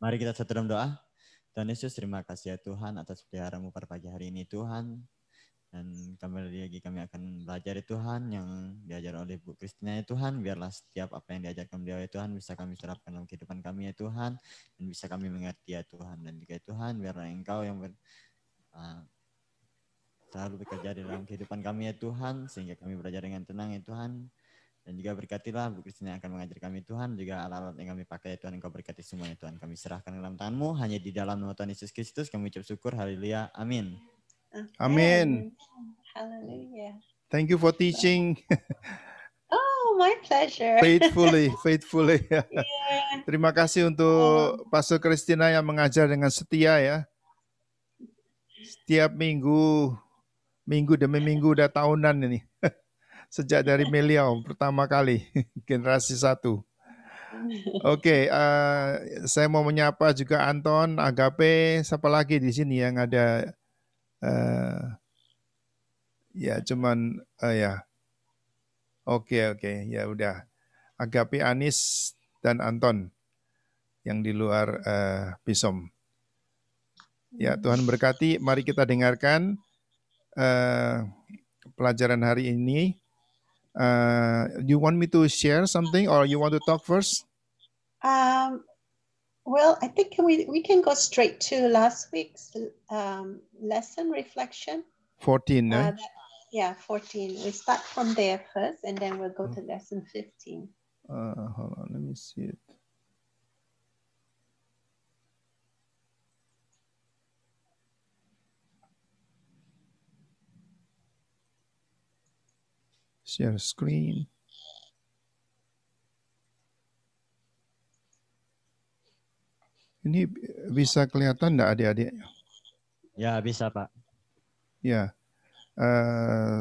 Mari kita satu dalam doa. Tuhan Yesus, terima kasih ya Tuhan atas peliharamu pada pagi hari ini Tuhan. Dan kembali lagi kami akan belajar ya Tuhan yang diajar oleh Bu Kristina ya Tuhan. Biarlah setiap apa yang diajarkan beliau ya Tuhan bisa kami terapkan dalam kehidupan kami ya Tuhan. Dan bisa kami mengerti ya Tuhan. Dan juga ya Tuhan biarlah Engkau yang ber, uh, selalu bekerja di dalam kehidupan kami ya Tuhan. Sehingga kami belajar dengan tenang ya Tuhan. Dan juga berkatilah Bu Kristina akan mengajar kami Tuhan, juga alat-alat yang kami pakai Tuhan Engkau berkati semuanya Tuhan. Kami serahkan dalam tanganmu, hanya di dalam nama Tuhan Yesus Kristus kami ucap syukur, haleluya, amin. Amin. Haleluya. Thank you for teaching. Oh, my pleasure. Faithfully, faithfully. yeah. Terima kasih untuk oh. Pastor Kristina yang mengajar dengan setia ya. Setiap minggu, minggu demi minggu udah tahunan ini. sejak dari iya. Meliau pertama kali generasi satu. Oke, okay, uh, eh, saya mau menyapa juga Anton, Agape, siapa lagi di sini yang ada uh, ya cuman uh, ya. Oke, okay, oke, okay, ya udah. Agape, Anis dan Anton yang di luar uh, Bisom. Ya, Tuhan berkati. Mari kita dengarkan uh, pelajaran hari ini uh, you want me to share something or you want to talk first? Um, well, I think we, we can go straight to last week's um, lesson reflection. 14, no? uh, eh? that, yeah, 14. We start from there first and then we'll go to lesson 15. Uh, hold on, let me see it. share screen. Ini bisa kelihatan enggak adik adik Ya, bisa Pak. Ya. Yeah. Uh,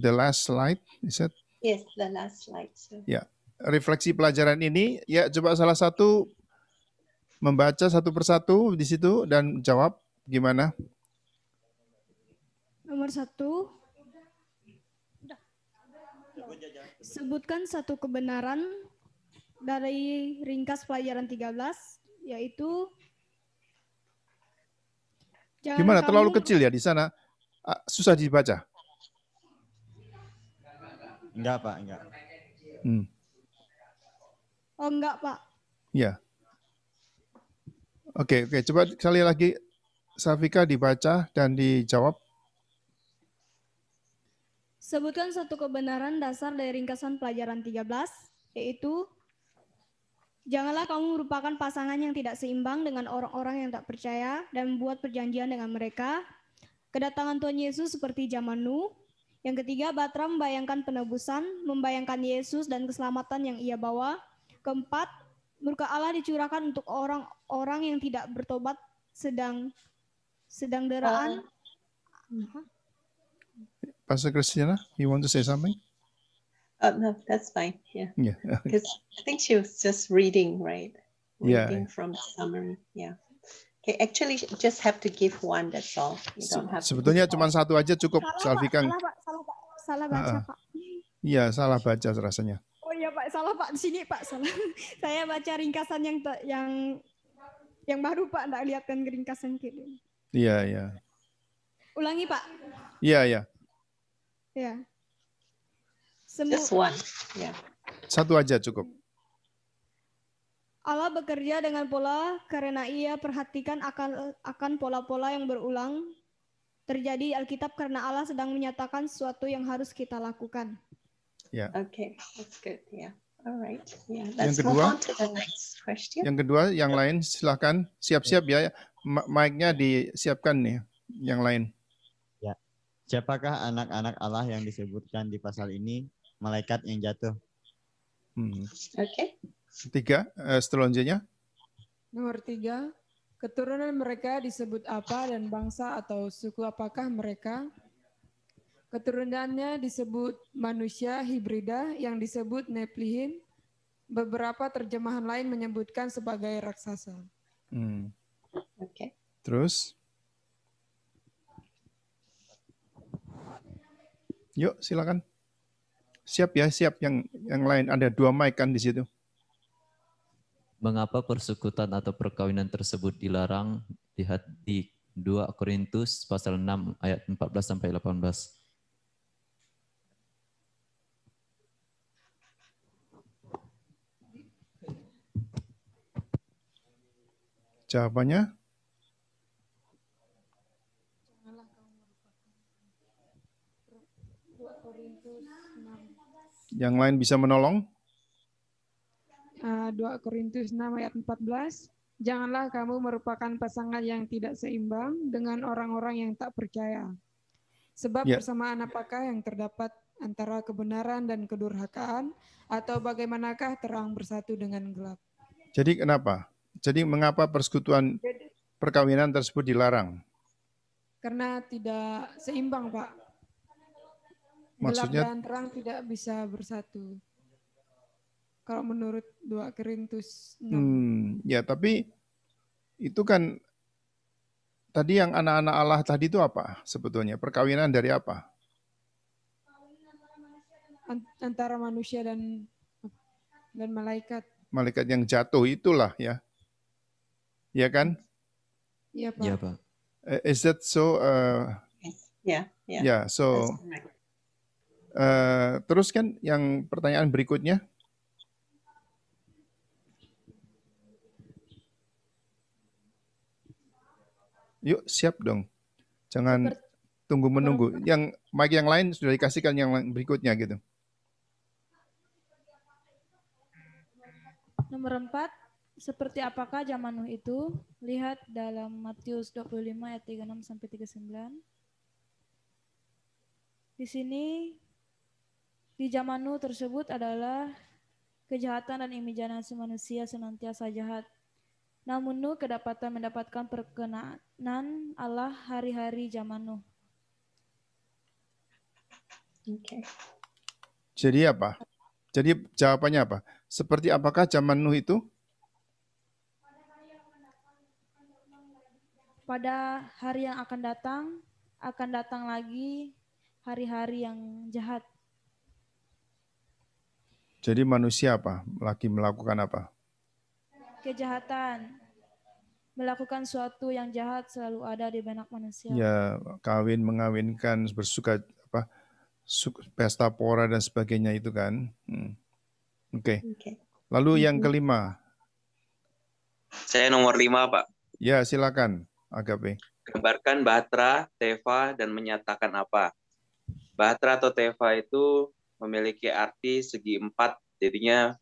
the last slide, is it? Yes, the last slide. Sir. Ya. Yeah. Refleksi pelajaran ini, ya coba salah satu membaca satu persatu di situ dan jawab gimana? Nomor satu, Sebutkan satu kebenaran dari ringkas pelajaran 13 yaitu Jangan Gimana kamu... terlalu kecil ya di sana? Ah, susah dibaca. Enggak, Pak, enggak. Hmm. Oh, enggak, Pak. Ya. Oke, oke, coba sekali lagi Safika dibaca dan dijawab. Sebutkan satu kebenaran dasar dari ringkasan pelajaran 13, yaitu Janganlah kamu merupakan pasangan yang tidak seimbang dengan orang-orang yang tak percaya dan membuat perjanjian dengan mereka. Kedatangan Tuhan Yesus seperti zaman Nuh. Yang ketiga, Batra membayangkan penebusan, membayangkan Yesus dan keselamatan yang ia bawa. Keempat, murka Allah dicurahkan untuk orang-orang yang tidak bertobat sedang sedang deraan. Oh. oh. Hmm. Pastor Christina, you want to say something? Oh no, that's fine. Yeah. Yeah. Because I think she was just reading, right? Reading yeah. from the summary. Yeah. Okay, actually just have to give one, that's all. You don't have Sebetulnya cuma satu aja cukup, Salvika. Salah, Pak. Salah, Pak. Salah baca, uh, Pak. Iya, salah baca rasanya. Oh iya, Pak. Salah, Pak. Di sini, Pak. Salah. Saya baca ringkasan yang yang yang baru, Pak. Nggak lihat kan ringkasan kiri. Iya, iya. Ulangi, Pak. Iya, iya. Ya. Just one. Yeah. Satu aja cukup. Allah bekerja dengan pola karena ia perhatikan akan akan pola-pola yang berulang terjadi Alkitab karena Allah sedang menyatakan sesuatu yang harus kita lakukan. Ya. Yeah. Oke, okay. that's good. Yeah. Alright. Yeah. Let's yang kedua, move on to the next question. Yang kedua, yang lain silahkan siap-siap ya. Mic-nya disiapkan nih, yang lain. Siapakah anak-anak Allah yang disebutkan di pasal ini? Malaikat yang jatuh. Hmm. Oke. Okay. Tiga, uh, eh, selanjutnya. Nomor tiga, keturunan mereka disebut apa dan bangsa atau suku apakah mereka? Keturunannya disebut manusia hibrida yang disebut Neplihim. Beberapa terjemahan lain menyebutkan sebagai raksasa. Hmm. Oke. Okay. Terus? Yuk, silakan. Siap ya, siap yang yang lain ada dua mic kan di situ. Mengapa persekutuan atau perkawinan tersebut dilarang lihat di 2 Korintus pasal 6 ayat 14 sampai 18. Jawabannya Yang lain bisa menolong? Uh, eh, 2 Korintus 6 ayat 14. Janganlah kamu merupakan pasangan yang tidak seimbang dengan orang-orang yang tak percaya. Sebab yeah. persamaan apakah yang terdapat antara kebenaran dan kedurhakaan atau bagaimanakah terang bersatu dengan gelap? Jadi kenapa? Jadi mengapa persekutuan perkawinan tersebut dilarang? Karena tidak seimbang, Pak maksudnya gelap dan terang tidak bisa bersatu. Kalau menurut 2 Korintus 6. Hmm, ya, tapi itu kan tadi yang anak-anak Allah tadi itu apa sebetulnya? Perkawinan dari apa? Antara manusia dan dan malaikat. Malaikat yang jatuh itulah ya. Ya kan? Iya, Pak. Ya, Pak. Eh, is that so uh, eh, yeah, yeah. Yeah, ya, so Uh, terus kan yang pertanyaan berikutnya. Yuk siap dong. Jangan tunggu menunggu. Yang mic yang lain sudah dikasihkan yang berikutnya gitu. Nomor 4, seperti apakah zaman Nuh itu? Lihat dalam Matius 25 ayat 36 sampai 39. Di sini di zaman Nuh tersebut adalah kejahatan dan imajinasi manusia senantiasa jahat. Namun Nuh kedapatan mendapatkan perkenanan Allah hari-hari zaman Nuh. Okay. Jadi apa? Jadi jawabannya apa? Seperti apakah zaman Nuh itu? Pada hari yang akan datang, akan datang lagi hari-hari yang jahat. Jadi manusia apa? Lagi melakukan apa? Kejahatan. Melakukan suatu yang jahat selalu ada di benak manusia. Ya, kawin, mengawinkan, bersuka apa? pesta pora dan sebagainya itu kan. Hmm. Oke. Okay. okay. Lalu yang hmm. kelima. Saya nomor lima, Pak. Ya, silakan, Agape. Gambarkan Bahtera, Teva, dan menyatakan apa. Bahtera atau Teva itu memiliki arti segi empat. Jadinya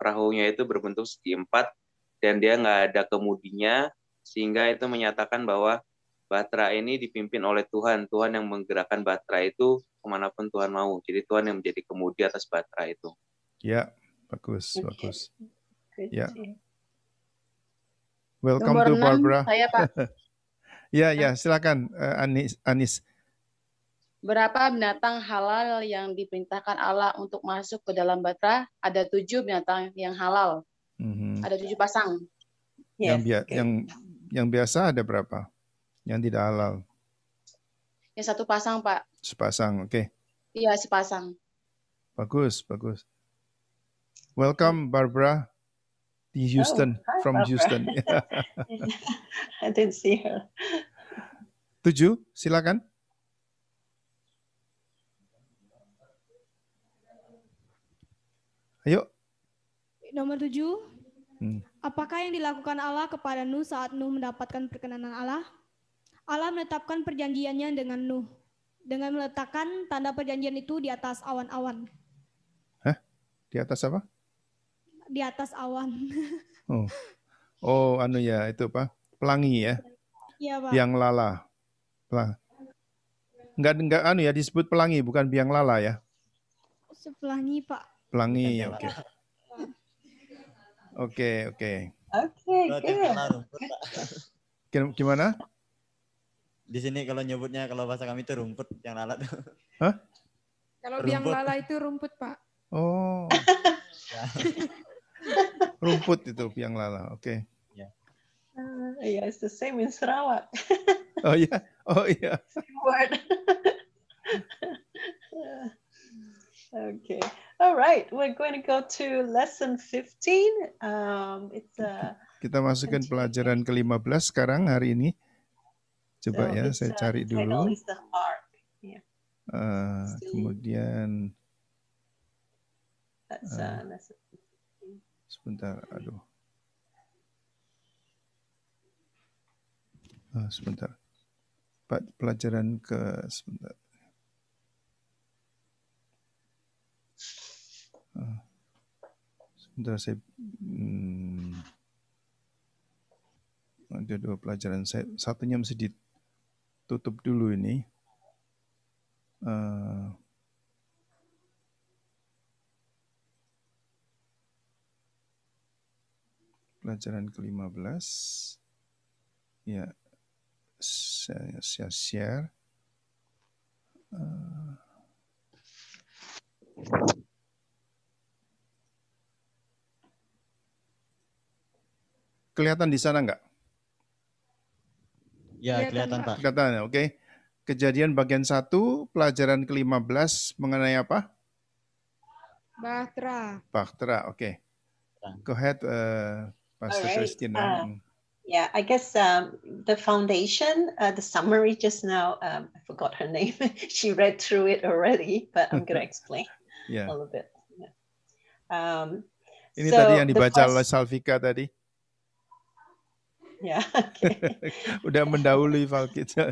perahunya itu berbentuk segi empat dan dia nggak ada kemudinya sehingga itu menyatakan bahwa Batra ini dipimpin oleh Tuhan. Tuhan yang menggerakkan Batra itu kemanapun Tuhan mau. Jadi Tuhan yang menjadi kemudi atas Batra itu. Ya, bagus, okay. bagus. Good. Ya. Welcome Nomor to Barbara. Saya Pak. ya, ya, silakan eh, Anis. Anis. Berapa binatang halal yang diperintahkan Allah untuk masuk ke dalam batra? Ada tujuh binatang yang halal. Mm-hmm. Ada tujuh pasang. Yang, bia- okay. yang yang biasa ada berapa? Yang tidak halal? Yang satu pasang, Pak. Sepasang, oke. Okay. Iya, sepasang. Bagus, bagus. Welcome, Barbara. Di oh, Houston, oh, hi, from Barbara. Houston. I didn't see her. Tujuh, silakan. Yuk. Nomor tujuh. Hmm. Apakah yang dilakukan Allah kepada Nuh saat Nuh mendapatkan perkenanan Allah? Allah menetapkan perjanjiannya dengan Nuh dengan meletakkan tanda perjanjian itu di atas awan-awan. Hah? Di atas apa? Di atas awan. oh. Oh, anu ya, itu apa? Pelangi ya. Iya, Pak. Biang lala. Pelang. Enggak enggak anu ya disebut pelangi bukan biang lala ya. Sepelangi, Pak. Pelangi, oke. Okay. Oke, oke. Oke, Gimana? Di sini kalau nyebutnya kalau bahasa kami itu rumput yang lalat. Hah? Kalau yang biang lala itu rumput, Pak. Oh. rumput itu biang lala, oke. Okay. Ya. Yeah. Uh, iya, yeah, it's the same in Sarawak. oh iya, yeah. oh iya. Yeah. Okay. All right. We're going to go to lesson 15. Um, it's a, uh, Kita masukkan pelajaran ke-15 sekarang hari ini. Coba so ya, saya a, uh, cari dulu. Yeah. Ah, uh, kemudian kemudian uh, sebentar, aduh. Uh, sebentar. Pak pelajaran ke sebentar. sebentar saya hmm, ada dua pelajaran saya satunya mesti ditutup dulu ini uh, pelajaran ke-15 ya saya, saya share uh, eh, kelihatan di sana enggak? Ya, kelihatan, kelihatan Pak. Kelihatan, ya, oke. Okay. Kejadian bagian 1, pelajaran ke-15 mengenai apa? Bahtera. Bahtera, oke. Okay. Go ahead, eh, uh, Pastor right. Christina. Uh, eh. yeah, I guess um, the foundation, uh, the summary just now, um, I forgot her name. she read through it already, but I'm going to explain yeah. a little bit. Yeah. Um, Ini so tadi yang dibaca oleh Salvika tadi. Ya. Okay. Udah mendahului Valkyrie.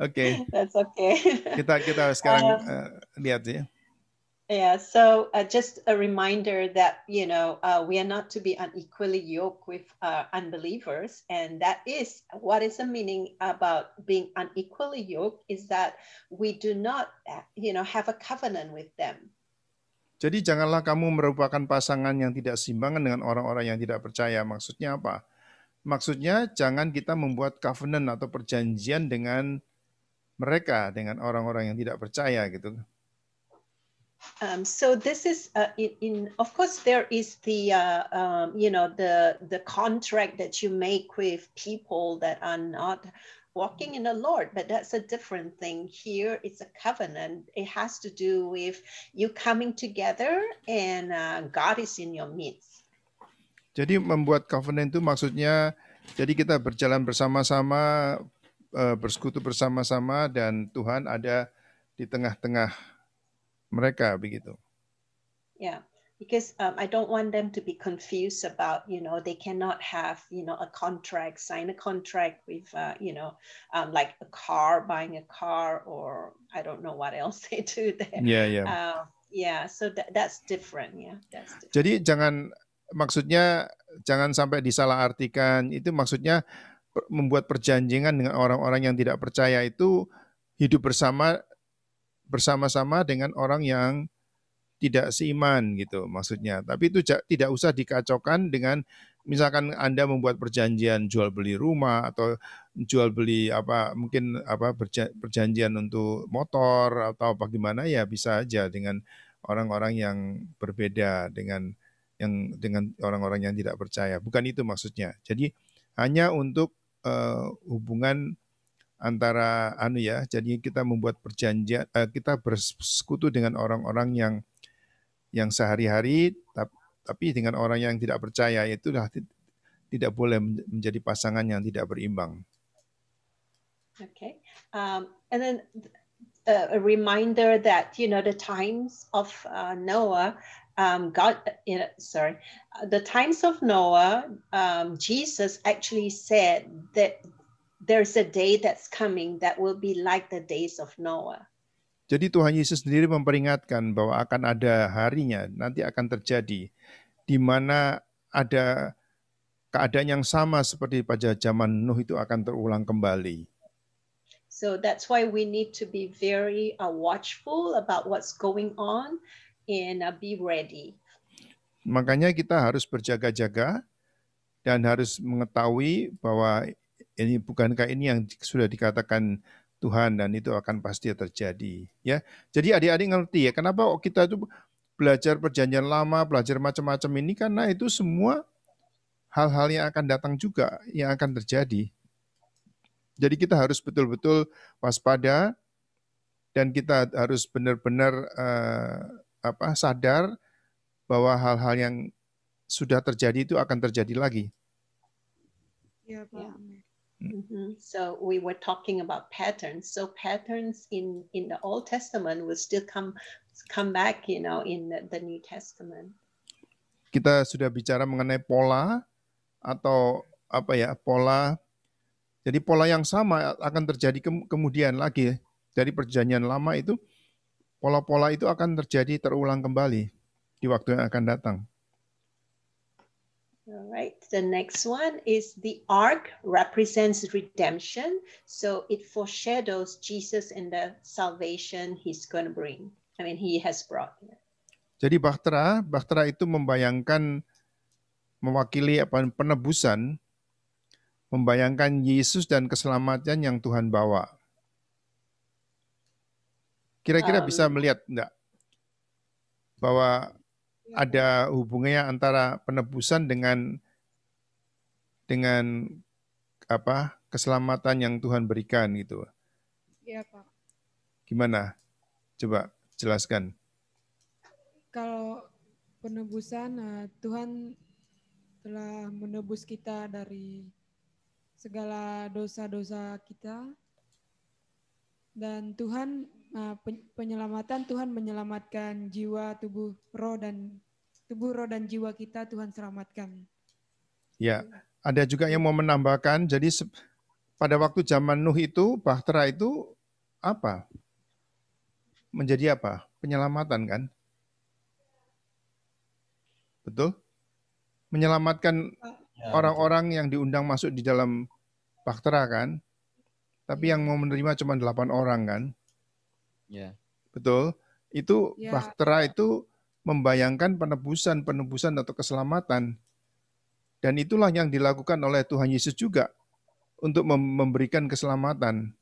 Oke. Okay. That's okay. kita kita sekarang um, uh, lihat ya. Yeah, so uh, just a reminder that you know uh, we are not to be unequally yoked with uh, unbelievers, and that is what is the meaning about being unequally yoked is that we do not uh, you know have a covenant with them. Jadi janganlah kamu merupakan pasangan yang tidak simbangan dengan orang-orang yang tidak percaya. Maksudnya apa? Maksudnya jangan kita membuat covenant atau perjanjian dengan mereka, dengan orang-orang yang tidak percaya gitu. Um, so this is uh, in, in of course there is the uh, um, you know the the contract that you make with people that are not walking in the Lord, but that's a different thing. Here, it's a covenant. It has to do with you coming together and uh, God is in your midst. Jadi membuat covenant itu maksudnya jadi kita berjalan bersama-sama, eh, bersekutu bersama-sama dan Tuhan ada di tengah-tengah mereka begitu. Yeah, because um, I don't want them to be confused about you know they cannot have you know a contract, sign a contract with uh, you know um, like a car, buying a car or I don't know what else they do there. Yeah, yeah. Uh, yeah, so that, that's different. Yeah, that's different. Jadi jangan maksudnya jangan sampai disalahartikan. Itu maksudnya membuat perjanjian dengan orang-orang yang tidak percaya itu hidup bersama bersama-sama dengan orang yang tidak seiman gitu maksudnya. Tapi itu tidak usah dikacaukan dengan misalkan Anda membuat perjanjian jual beli rumah atau jual beli apa mungkin apa perjanjian untuk motor atau bagaimana ya bisa aja dengan orang-orang yang berbeda dengan yang dengan orang-orang yang tidak percaya. Bukan itu maksudnya. Jadi hanya untuk uh, hubungan antara anu ya. Jadi kita membuat perjanjian uh, kita bersekutu dengan orang-orang yang yang sehari-hari tapi dengan orang yang tidak percaya itu tidak boleh menjadi pasangan yang tidak berimbang. Okay. Um, and then uh, a reminder that you know the times of uh, Noah um, God, know, uh, sorry, uh, the times of Noah, um, Jesus actually said that there's a day that's coming that will be like the days of Noah. Jadi Tuhan Yesus sendiri memperingatkan bahwa akan ada harinya nanti akan terjadi di mana ada keadaan yang sama seperti pada zaman Nuh itu akan terulang kembali. So that's why we need to be very uh, watchful about what's going on and uh, be ready. Makanya kita harus berjaga-jaga dan harus mengetahui bahwa ini bukankah ini yang sudah dikatakan Tuhan dan itu akan pasti terjadi ya. Jadi adik-adik ngerti ya kenapa kita itu belajar perjanjian lama, belajar macam-macam ini karena itu semua hal-hal yang akan datang juga yang akan terjadi. Jadi kita harus betul-betul waspada dan kita harus benar-benar eh, apa sadar bahwa hal-hal yang sudah terjadi itu akan terjadi lagi. Iya, ya, Pak. Yeah. Mm -hmm. Mm-hmm. So we were talking about patterns. So patterns in in the Old Testament will still come come back, you know, in the, the New Testament. Kita sudah bicara mengenai pola atau apa ya pola. Jadi pola yang sama akan terjadi ke, kemudian lagi dari perjanjian lama itu pola-pola itu akan terjadi terulang kembali di waktu yang akan datang. All right. The next one is the ark represents redemption, so it foreshadows Jesus and the salvation he's going to bring. I mean, he has brought. Jadi bahtera, bahtera itu membayangkan mewakili apa penebusan, membayangkan Yesus dan keselamatan yang Tuhan bawa. Kira-kira um, bisa melihat enggak bahwa iya. ada hubungannya antara penebusan dengan dengan apa keselamatan yang Tuhan berikan gitu. Iya pak. Gimana? Coba jelaskan. Kalau penebusan eh, Tuhan telah menebus kita dari segala dosa-dosa kita dan Tuhan Nah, penyelamatan Tuhan menyelamatkan jiwa, tubuh, roh dan tubuh, roh dan jiwa kita Tuhan selamatkan. Ya, ada juga yang mau menambahkan. Jadi pada waktu zaman Nuh itu Bahtera itu apa? Menjadi apa? Penyelamatan kan? Betul? Menyelamatkan ya, orang-orang yang diundang masuk di dalam Bahtera kan? Tapi iya. yang mau menerima cuma delapan orang kan? Ya. Betul. Itu yeah. baktera itu membayangkan penebusan, penebusan atau keselamatan. Dan itulah yang dilakukan oleh Tuhan Yesus juga untuk memberikan keselamatan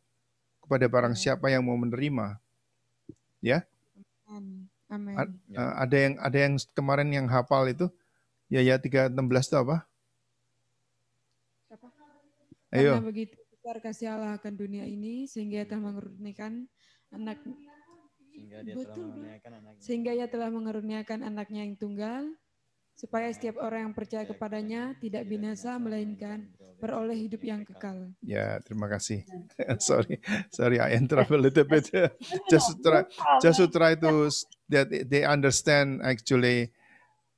kepada barang ya. siapa yang mau menerima. Ya. Amin. Ya. Eh, ada yang ada yang kemarin yang hafal itu ya ya 316 itu apa? Siapa? Ayo. Karena begitu besar kasih Allah akan dunia ini sehingga telah mengurutkan anak sehingga dia betul, telah mengaruniakan anaknya. sehingga ia telah mengaruniakan anaknya yang tunggal supaya setiap orang yang percaya kepadanya tidak binasa melainkan beroleh hidup yang kekal. Ya, terima kasih. sorry, sorry, I interrupt a little bit. just to try, just to try to that they understand actually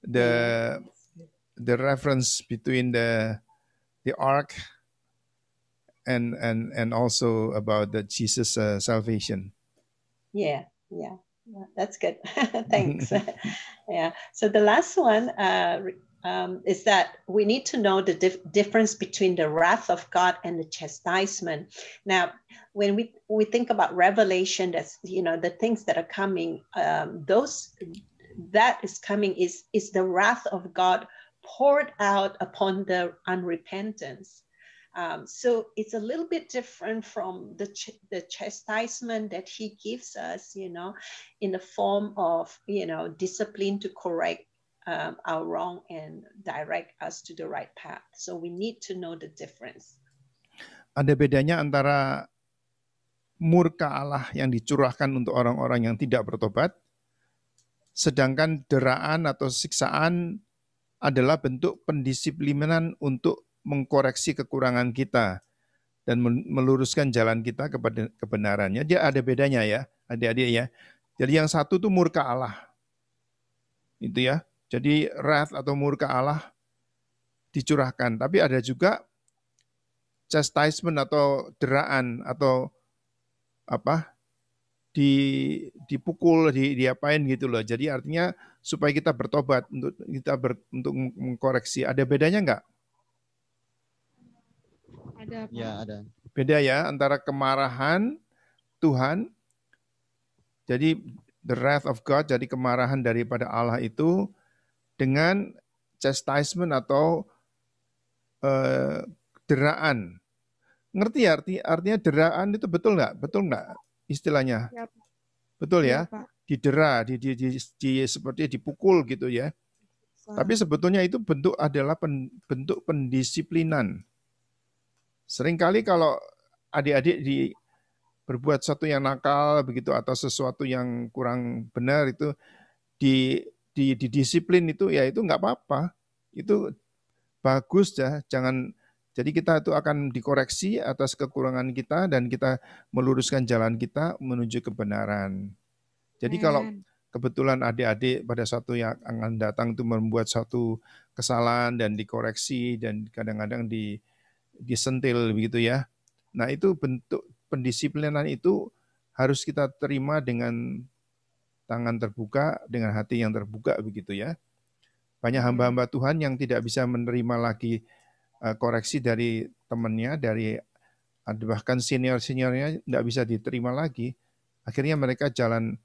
the the reference between the the ark and and and also about the Jesus uh, salvation. Yeah, yeah, that's good. Thanks. yeah. So the last one uh, um, is that we need to know the dif- difference between the wrath of God and the chastisement. Now, when we we think about revelation, that's you know the things that are coming. Um, those that is coming is is the wrath of God poured out upon the unrepentance Um, so it's a little bit different from the, ch the chastisement that he gives us, you know, in the form of, you know, discipline to correct um, our wrong and direct us to the right path. So we need to know the difference. Ada bedanya antara murka Allah yang dicurahkan untuk orang-orang yang tidak bertobat, sedangkan deraan atau siksaan adalah bentuk pendisiplinan untuk mengkoreksi kekurangan kita dan meluruskan jalan kita kepada kebenarannya. Dia ada bedanya ya, adik-adik ya. Jadi yang satu itu murka Allah. Itu ya. Jadi wrath atau murka Allah dicurahkan. Tapi ada juga chastisement atau deraan atau apa di dipukul di diapain gitu loh. Jadi artinya supaya kita bertobat untuk kita ber, untuk mengkoreksi. Ada bedanya enggak? Ada. apa? Ya, ada. Beda ya antara kemarahan Tuhan jadi the wrath of God jadi kemarahan daripada Allah itu dengan chastisement atau uh, deraan. Ngerti ya arti artinya deraan itu betul nggak? Betul nggak istilahnya? Ya, Betul ya? ya Didera, di, di, di, di seperti dipukul gitu ya. Tapi sebetulnya itu bentuk adalah pen, bentuk pendisiplinan. Seringkali kalau adik-adik di berbuat sesuatu yang nakal begitu atau sesuatu yang kurang benar itu di di, di disiplin itu ya itu nggak apa-apa itu bagus ya jangan jadi kita itu akan dikoreksi atas kekurangan kita dan kita meluruskan jalan kita menuju kebenaran. Jadi Man. kalau kebetulan adik-adik pada satu yang akan datang itu membuat satu kesalahan dan dikoreksi dan kadang-kadang di disentil begitu ya. Nah, itu bentuk pendisiplinan itu harus kita terima dengan tangan terbuka, dengan hati yang terbuka begitu ya. Banyak hamba-hamba Tuhan yang tidak bisa menerima lagi eh, koreksi dari temannya, dari eh, bahkan senior-seniornya tidak bisa diterima lagi. Akhirnya mereka jalan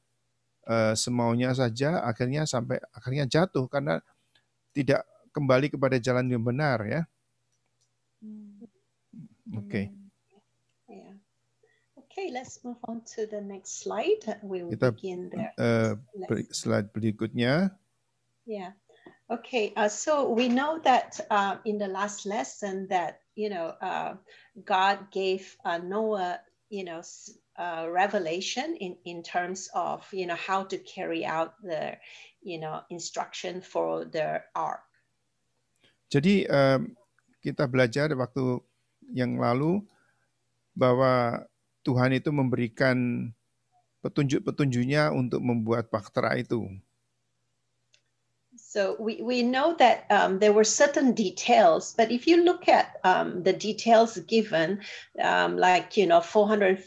eh, semaunya saja, akhirnya sampai akhirnya jatuh karena tidak kembali kepada jalan yang benar ya. Okay. Yeah. Okay, let's move on to the next slide. We will Kita, begin there. Uh, slide berikutnya. Yeah. Okay. Uh, so we know that uh, in the last lesson that you know uh, God gave uh, Noah you know uh, revelation in in terms of you know how to carry out the you know instruction for the ark. Jadi um, kita belajar waktu yang lalu bahwa Tuhan itu memberikan petunjuk-petunjuknya untuk membuat baktera itu. So we, we know that um, there were certain details, but if you look at um, the details given, um, like, you know, 450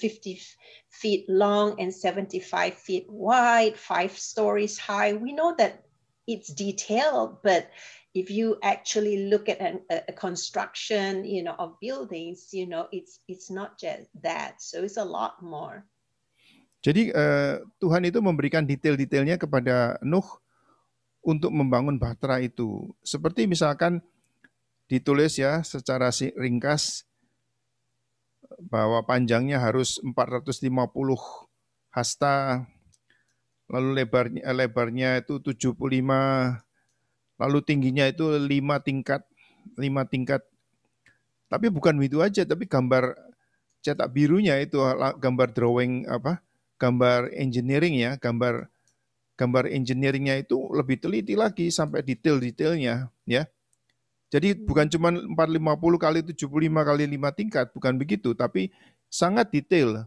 feet long and 75 feet wide, five stories high, we know that it's detailed, but if you actually look at an, a, construction, you know, of buildings, you know, it's it's not just that. So it's a lot more. Jadi uh, Tuhan itu memberikan detail-detailnya kepada Nuh untuk membangun bahtera itu. Seperti misalkan ditulis ya secara ringkas bahwa panjangnya harus 450 hasta, lalu lebarnya, lebarnya itu 75 Lalu tingginya itu lima tingkat, lima tingkat. Tapi bukan itu aja, tapi gambar cetak birunya itu gambar drawing apa? Gambar engineering ya, gambar gambar engineeringnya itu lebih teliti lagi sampai detail-detailnya ya. Jadi bukan cuma 450 kali 75 kali lima tingkat, bukan begitu, tapi sangat detail.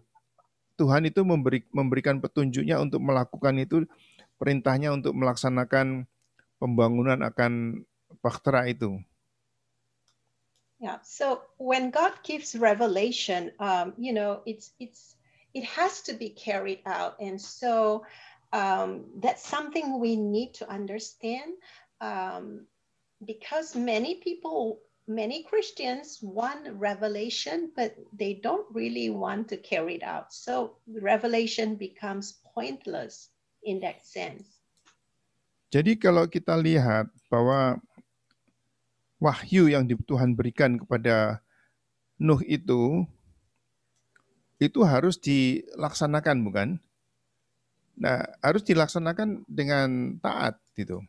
Tuhan itu memberi, memberikan petunjuknya untuk melakukan itu, perintahnya untuk melaksanakan pembangunan akan bahtera itu. Yeah. So when God gives revelation, um, you know, it's it's it has to be carried out, and so um, that's something we need to understand um, because many people, many Christians want revelation, but they don't really want to carry it out. So revelation becomes pointless in that sense. Jadi kalau kita lihat bahwa wahyu yang Tuhan berikan kepada Nuh itu itu harus dilaksanakan bukan? Nah, harus dilaksanakan dengan taat gitu.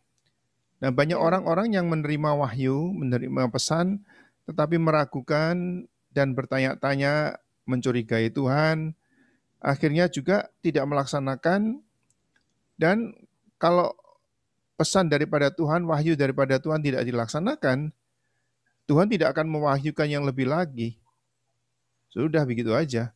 Nah, banyak iya. orang-orang yang menerima wahyu, menerima pesan tetapi meragukan dan bertanya-tanya, mencurigai Tuhan, akhirnya juga tidak melaksanakan dan kalau pesan daripada Tuhan, wahyu daripada Tuhan tidak dilaksanakan, Tuhan tidak akan mewahyukan yang lebih lagi. Sudah begitu aja.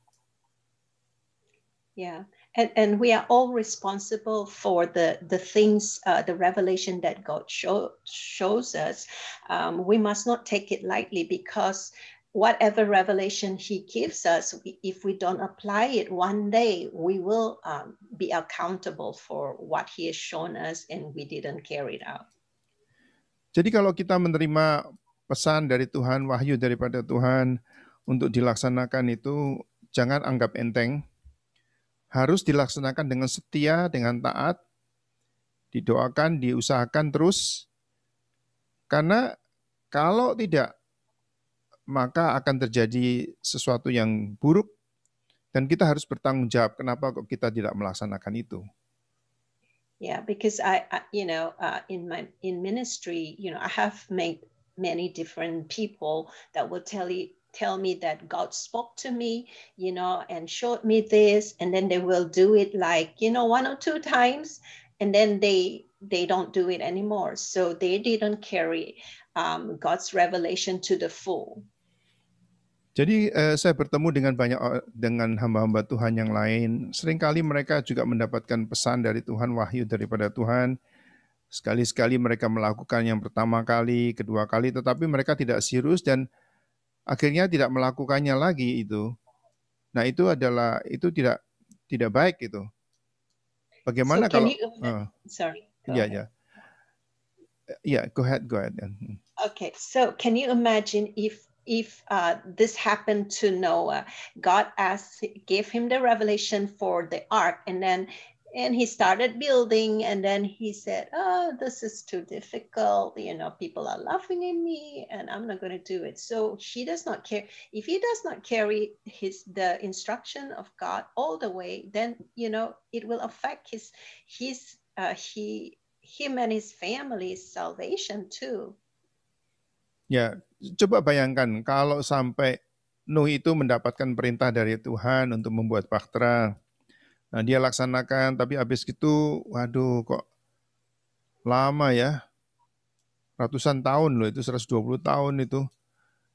Yeah, and and we are all responsible for the the things, uh, the revelation that God show, shows us. Um, we must not take it lightly because whatever revelation he gives us, if we don't apply it, one day we will um, be accountable for what he has shown us and we didn't carry it out. Jadi kalau kita menerima pesan dari Tuhan, wahyu daripada Tuhan untuk dilaksanakan itu jangan anggap enteng. Harus dilaksanakan dengan setia, dengan taat, didoakan, diusahakan terus. Karena kalau tidak maka akan terjadi sesuatu yang buruk dan kita harus bertanggung jawab kenapa kok kita tidak melaksanakan itu. Yeah, because I, you know, uh, in my in ministry, you know, I have met many different people that will tell you tell me that God spoke to me, you know, and showed me this, and then they will do it like, you know, one or two times, and then they they don't do it anymore. So they didn't carry um, God's revelation to the full. Jadi eh, saya bertemu dengan banyak dengan hamba-hamba Tuhan yang lain. Seringkali mereka juga mendapatkan pesan dari Tuhan, wahyu daripada Tuhan. Sekali-sekali mereka melakukan yang pertama kali, kedua kali, tetapi mereka tidak serius dan akhirnya tidak melakukannya lagi itu. Nah itu adalah itu tidak tidak baik itu. Bagaimana so, kalau? You, uh, sorry. Ya ya. Iya, go ahead, go ahead. Ya. Hmm. Okay, so can you imagine if if uh, this happened to Noah. God asked, gave him the revelation for the ark, and then and he started building and then he said oh this is too difficult you know people are laughing at me and i'm not going to do it so he does not care if he does not carry his the instruction of god all the way then you know it will affect his his uh, he him and his family's salvation too yeah Coba bayangkan kalau sampai Nuh itu mendapatkan perintah dari Tuhan untuk membuat bahtera. Nah, dia laksanakan, tapi habis gitu, waduh kok lama ya. Ratusan tahun loh, itu 120 tahun itu.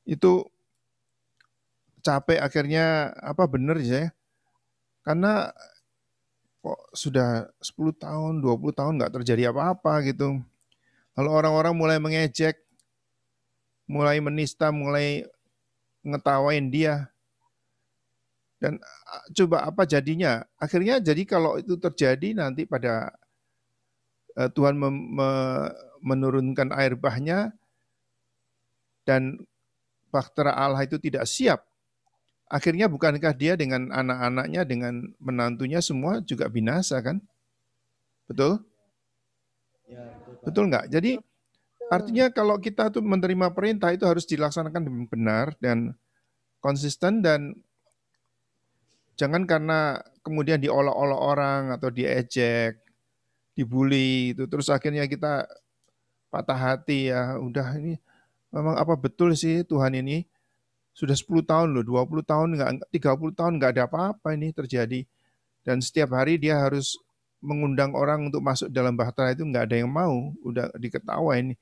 Itu capek akhirnya apa bener ya. Karena kok sudah 10 tahun, 20 tahun nggak terjadi apa-apa gitu. Lalu orang-orang mulai mengejek, mulai menista, mulai ngetawain dia. Dan coba apa jadinya? Akhirnya jadi kalau itu terjadi nanti pada e, Tuhan mem- me- menurunkan air bahnya dan baktera Allah itu tidak siap. Akhirnya bukankah dia dengan anak-anaknya, dengan menantunya semua juga binasa kan? Betul? Ya, betul, betul nggak? Jadi Artinya kalau kita tuh menerima perintah itu harus dilaksanakan dengan benar dan konsisten dan jangan karena kemudian diolok-olok orang atau diejek, dibully itu terus akhirnya kita patah hati ya udah ini memang apa betul sih Tuhan ini sudah 10 tahun loh, 20 tahun enggak 30 tahun enggak ada apa-apa ini terjadi dan setiap hari dia harus mengundang orang untuk masuk dalam bahtera itu enggak ada yang mau, udah diketawain. ini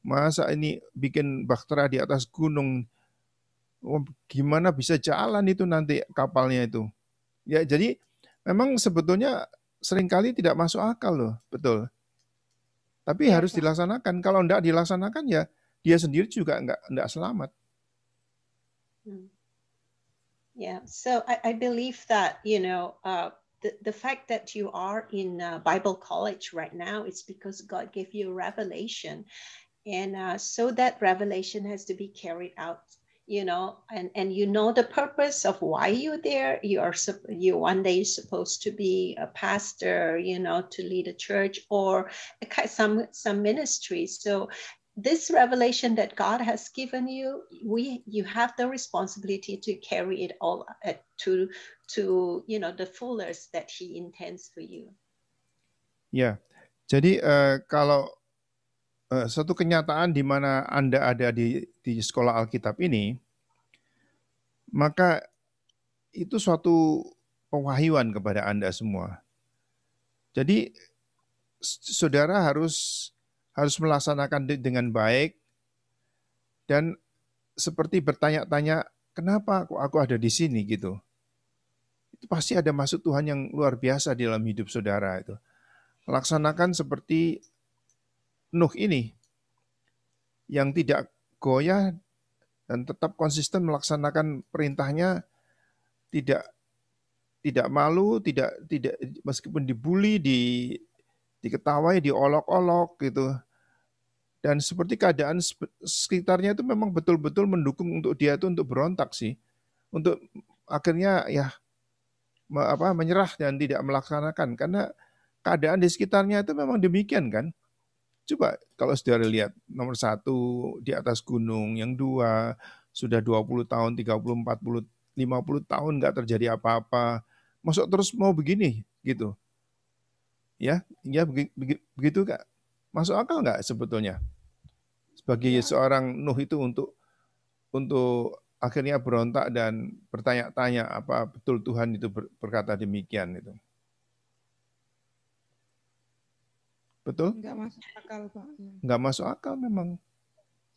Masa ini bikin baktera di atas gunung? Oh, gimana bisa jalan itu nanti kapalnya itu? Ya, jadi memang sebetulnya seringkali tidak masuk akal loh, betul. Tapi ya, harus dilaksanakan. Kalau tidak dilaksanakan ya dia sendiri juga enggak enggak selamat. Hmm. Yeah, so I, I believe that you know uh, the, the fact that you are in uh, Bible college right now, is because God gave you a revelation and uh, so that revelation has to be carried out you know and and you know the purpose of why you're there you are you one day supposed to be a pastor you know to lead a church or some some ministry so this revelation that god has given you we you have the responsibility to carry it all uh, to to you know the fullest that he intends for you yeah. jadi uh, kalau Eh, satu kenyataan di mana Anda ada di, di sekolah Alkitab ini, maka itu suatu pewahyuan kepada Anda semua. Jadi saudara harus harus melaksanakan dengan baik dan seperti bertanya-tanya kenapa kok aku ada di sini gitu. Itu pasti ada maksud Tuhan yang luar biasa di dalam hidup saudara itu. Laksanakan seperti Nuh ini yang tidak goyah dan tetap konsisten melaksanakan perintahnya tidak tidak malu tidak tidak meskipun dibully di diketawai diolok-olok gitu dan seperti keadaan sekitarnya itu memang betul-betul mendukung untuk dia itu untuk berontak sih untuk akhirnya ya apa menyerah dan tidak melaksanakan karena keadaan di sekitarnya itu memang demikian kan Coba kalau saudara lihat nomor satu di atas gunung, yang dua sudah 20 tahun, 30, 40, 50 tahun nggak terjadi apa-apa. Masuk terus mau begini gitu. Ya, ya begitu enggak? Masuk akal nggak sebetulnya? Sebagai ya. seorang Nuh itu untuk untuk akhirnya berontak dan bertanya-tanya apa betul Tuhan itu berkata demikian itu. Betul? Enggak masuk akal, Pak. Enggak masuk akal memang.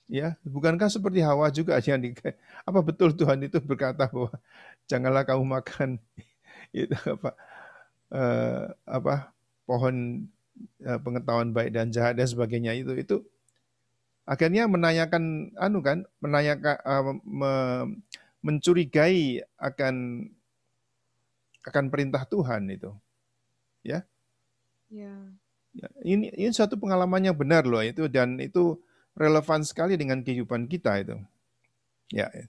Ya, bukankah seperti Hawa juga yang di, apa betul Tuhan itu berkata bahwa janganlah kamu makan itu apa eh, apa pohon eh, pengetahuan baik dan jahat dan sebagainya itu itu akhirnya menanyakan anu kan menanyakan eh, me, mencurigai akan akan perintah Tuhan itu. Ya. Ya. Ya, ini ini suatu pengalaman yang benar loh itu dan itu relevan sekali dengan kehidupan kita itu. Ya. Yeah.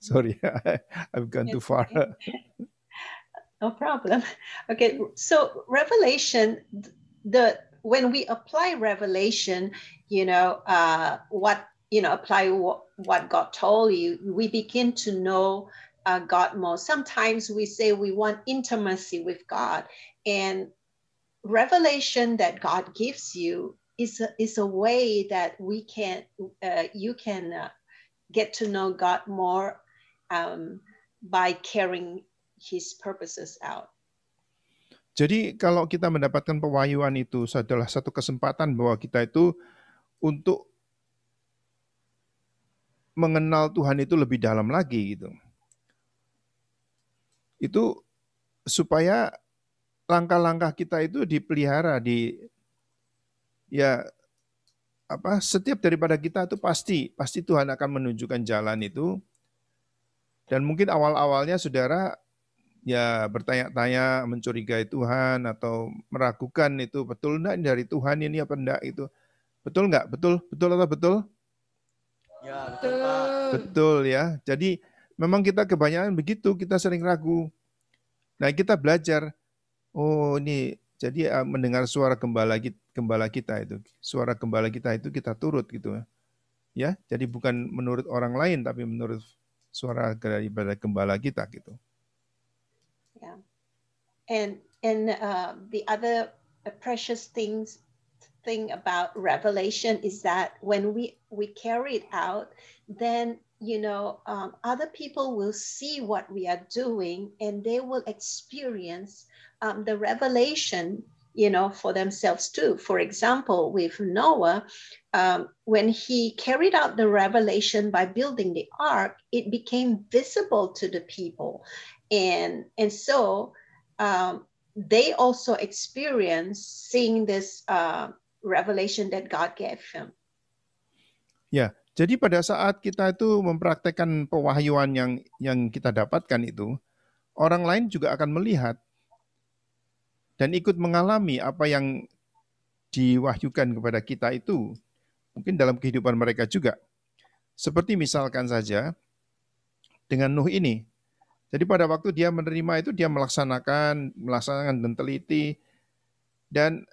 Sorry, I've gone too far. no problem. Okay, so revelation the when we apply revelation, you know, uh, what you know, apply what, God told you, we begin to know uh, God more. Sometimes we say we want intimacy with God, and revelation that God gives you is a, is a way that we can uh, you can uh, get to know God more um, by carrying His purposes out. Jadi kalau kita mendapatkan pewahyuan itu adalah satu kesempatan bahwa kita itu untuk mengenal Tuhan itu lebih dalam lagi gitu. Itu supaya langkah-langkah kita itu dipelihara di ya apa setiap daripada kita itu pasti pasti Tuhan akan menunjukkan jalan itu dan mungkin awal-awalnya saudara ya bertanya-tanya mencurigai Tuhan atau meragukan itu betul enggak dari Tuhan ini apa enggak itu betul enggak betul betul atau betul ya betul betul ya jadi memang kita kebanyakan begitu kita sering ragu nah kita belajar oh ini jadi uh, mendengar suara gembala kita, gembala kita itu, suara gembala kita itu kita turut gitu ya. ya. Jadi bukan menurut orang lain tapi menurut suara daripada gembala kita gitu. Yeah. And and uh, the other uh, precious things thing about revelation is that when we we carry it out, then you know, um, other people will see what we are doing and they will experience um, the revelation you know for themselves too for example with noah um, when he carried out the revelation by building the ark it became visible to the people and and so um, they also experienced seeing this uh, revelation that god gave him yeah jadi pada saat kita itu mempraktekkan pewahyuan yang yang kita dapatkan itu orang lain juga akan melihat dan ikut mengalami apa yang diwahyukan kepada kita itu mungkin dalam kehidupan mereka juga. Seperti misalkan saja dengan Nuh ini. Jadi pada waktu dia menerima itu dia melaksanakan, melaksanakan dan teliti dan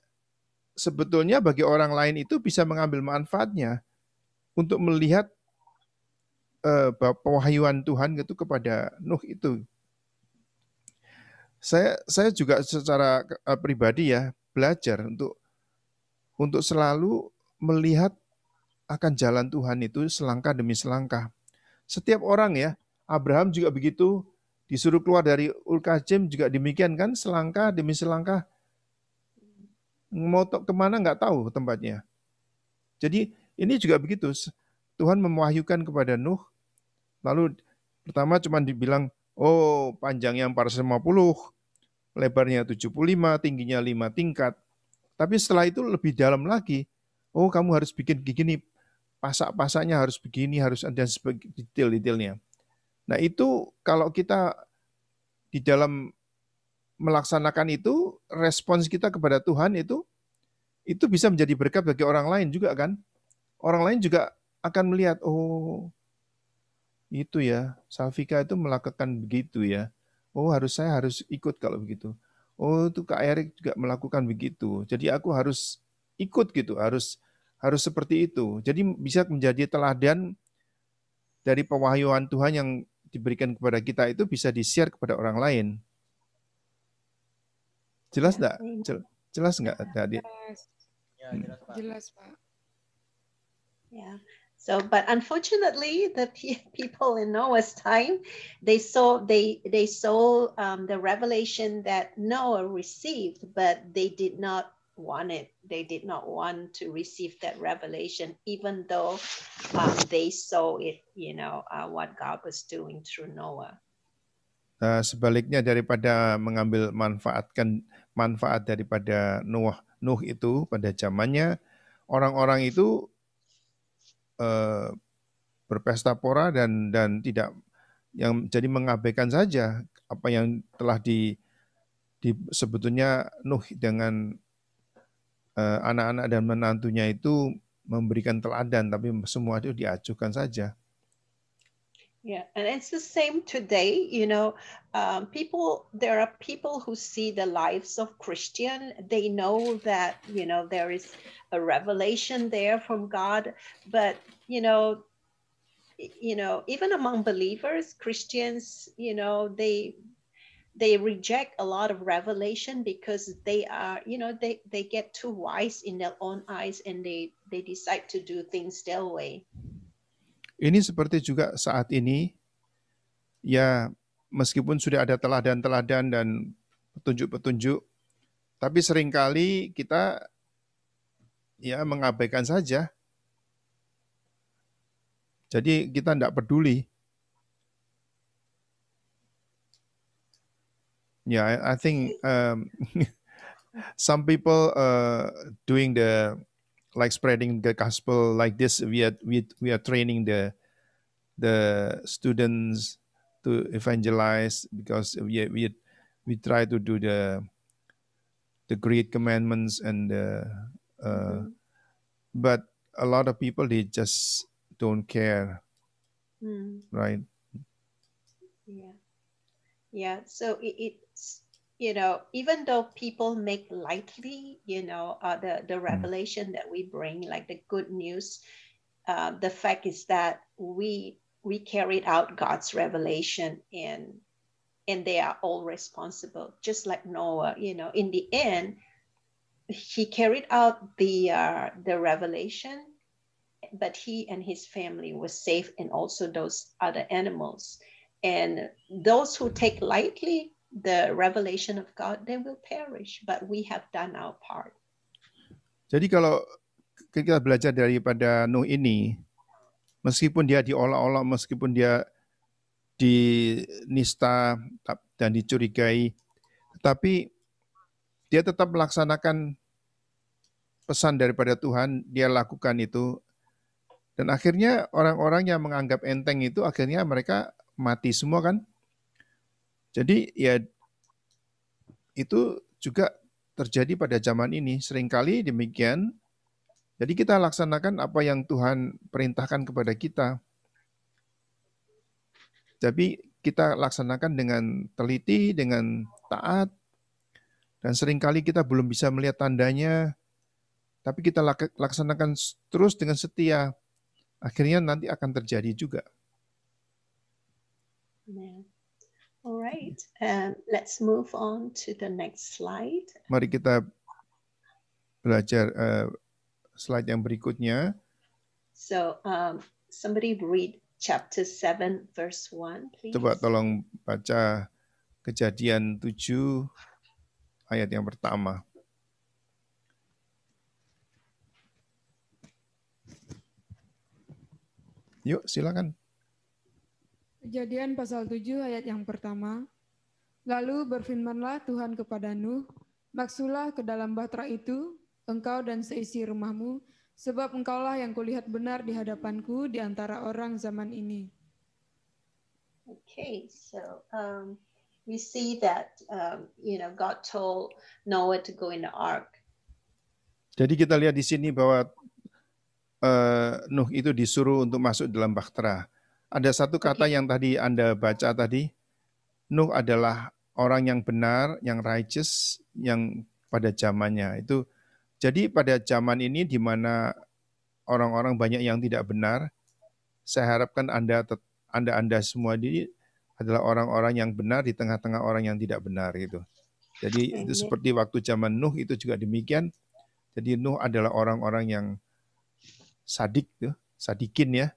sebetulnya bagi orang lain itu bisa mengambil manfaatnya untuk melihat eh, pewahyuan Tuhan itu kepada Nuh itu saya saya juga secara eh, pribadi ya belajar untuk untuk selalu melihat akan jalan Tuhan itu selangkah demi selangkah. Setiap orang ya, Abraham juga begitu, disuruh keluar dari Ulkajim juga demikian kan, selangkah demi selangkah. Mau kemana nggak tahu tempatnya. Jadi ini juga begitu, Tuhan mewahyukan kepada Nuh, lalu pertama cuma dibilang, oh panjangnya 450, lebarnya 75, tingginya 5 tingkat. Tapi setelah itu lebih dalam lagi, oh kamu harus bikin begini, pasak-pasaknya harus begini, harus ada detail-detailnya. Nah itu kalau kita di dalam melaksanakan itu, respons kita kepada Tuhan itu, itu bisa menjadi berkat bagi orang lain juga kan. Orang lain juga akan melihat, oh itu ya, Salvika itu melakukan begitu ya. Oh, harus saya harus ikut kalau begitu. Oh, itu Kak Erik juga melakukan begitu. Jadi aku harus ikut gitu, harus harus seperti itu. Jadi bisa menjadi teladan dari pewahyuan Tuhan yang diberikan kepada kita itu bisa di-share kepada orang lain. Jelas enggak? Iya. Jelas enggak, iya, hmm. Jelas, Pak. Jelas, Pak. Ya. So, but unfortunately, the people in Noah's time, they saw they they saw um, the revelation that Noah received, but they did not want it. They did not want to receive that revelation, even though um, they saw it. You know uh, what God was doing through Noah. Uh, sebaliknya daripada mengambil manfaatkan manfaat daripada Noah Nuh itu pada zamannya orang-orang itu eh, berpesta pora dan dan tidak yang jadi mengabaikan saja apa yang telah di, di sebetulnya Nuh dengan eh, anak-anak eh, dan menantunya itu memberikan teladan tapi semua itu diajukan saja. Yeah, and it's the same today. You know, um, people, there are people who see the lives of Christian. They know that, you know, there is a revelation there from God. But, you know, you know, even among believers, Christians, you know, they they reject a lot of revelation because they are you know they they get too wise in their own eyes and they they decide to do things their way Ini seperti juga saat ini, ya meskipun sudah ada teladan-teladan dan petunjuk-petunjuk, tapi seringkali kita ya mengabaikan saja. Jadi kita tidak peduli. Yeah, I think um, some people uh, doing the like spreading the gospel like this we are we, we are training the the students to evangelize because we we we try to do the the great commandments and the, uh, mm-hmm. but a lot of people they just don't care mm. right yeah yeah so it, it you know, even though people make lightly, you know, uh, the the mm. revelation mm. that we bring, like the good news, uh, the fact is that we we carried out God's revelation and and they are all responsible, just like Noah. You know, in the end, he carried out the uh, the revelation, but he and his family were safe, and also those other animals. And those who take lightly the revelation of God, they will perish. But we have done our part. Jadi kalau kita belajar daripada Nuh ini, meskipun dia diolah-olah, meskipun dia dinista dan dicurigai, tetapi dia tetap melaksanakan pesan daripada Tuhan, dia lakukan itu. Dan akhirnya orang-orang yang menganggap enteng itu akhirnya mereka mati semua kan? Jadi ya itu juga terjadi pada zaman ini. Seringkali demikian. Jadi kita laksanakan apa yang Tuhan perintahkan kepada kita. Tapi kita laksanakan dengan teliti, dengan taat, dan seringkali kita belum bisa melihat tandanya, tapi kita laksanakan terus dengan setia. Akhirnya nanti akan terjadi juga. Amen. Alright, um, let's move on to the next slide. Mari kita belajar uh, slide yang berikutnya. So, um, somebody read chapter 7 verse 1 please. Coba tolong baca Kejadian 7 ayat yang pertama. Yuk, silakan. Kejadian pasal 7 ayat yang pertama. Lalu berfirmanlah Tuhan kepada Nuh, Maksulah ke dalam bahtera itu, engkau dan seisi rumahmu, sebab engkaulah yang kulihat benar di hadapanku di antara orang zaman ini. Okay, so um, we see that um, you know God told Noah to go in the ark. Jadi kita lihat di sini bahwa uh, Nuh itu disuruh untuk masuk dalam bahtera. Ada satu kata yang tadi Anda baca tadi, Nuh adalah orang yang benar, yang righteous, yang pada zamannya. Itu jadi pada zaman ini di mana orang-orang banyak yang tidak benar, saya harapkan Anda Anda Anda semua ini adalah orang-orang yang benar di tengah-tengah orang yang tidak benar gitu. Jadi itu iya. seperti waktu zaman Nuh itu juga demikian. Jadi Nuh adalah orang-orang yang sadik tuh, gitu, sadikin ya,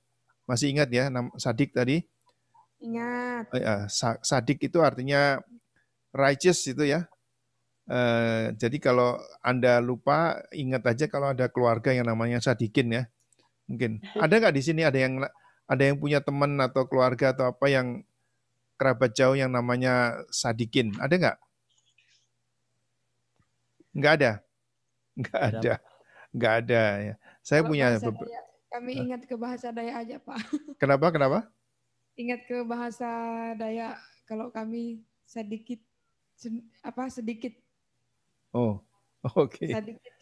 masih ingat ya nama sadik tadi? Ingat. Oh iya, sadik itu artinya righteous itu ya. Eh, jadi kalau Anda lupa, ingat aja kalau ada keluarga yang namanya sadikin ya. Mungkin. Ada nggak di sini ada yang ada yang punya teman atau keluarga atau apa yang kerabat jauh yang namanya sadikin? Ada nggak? Nggak ada. Nggak ada. Nggak ada. Ya. Saya punya kami iya. ingat ke bahasa Dayak aja, Pak. Kenapa? Kenapa? Ingat ke bahasa Dayak kalau kami sedikit apa sedikit. Oh, oke. Okay. Sedikit.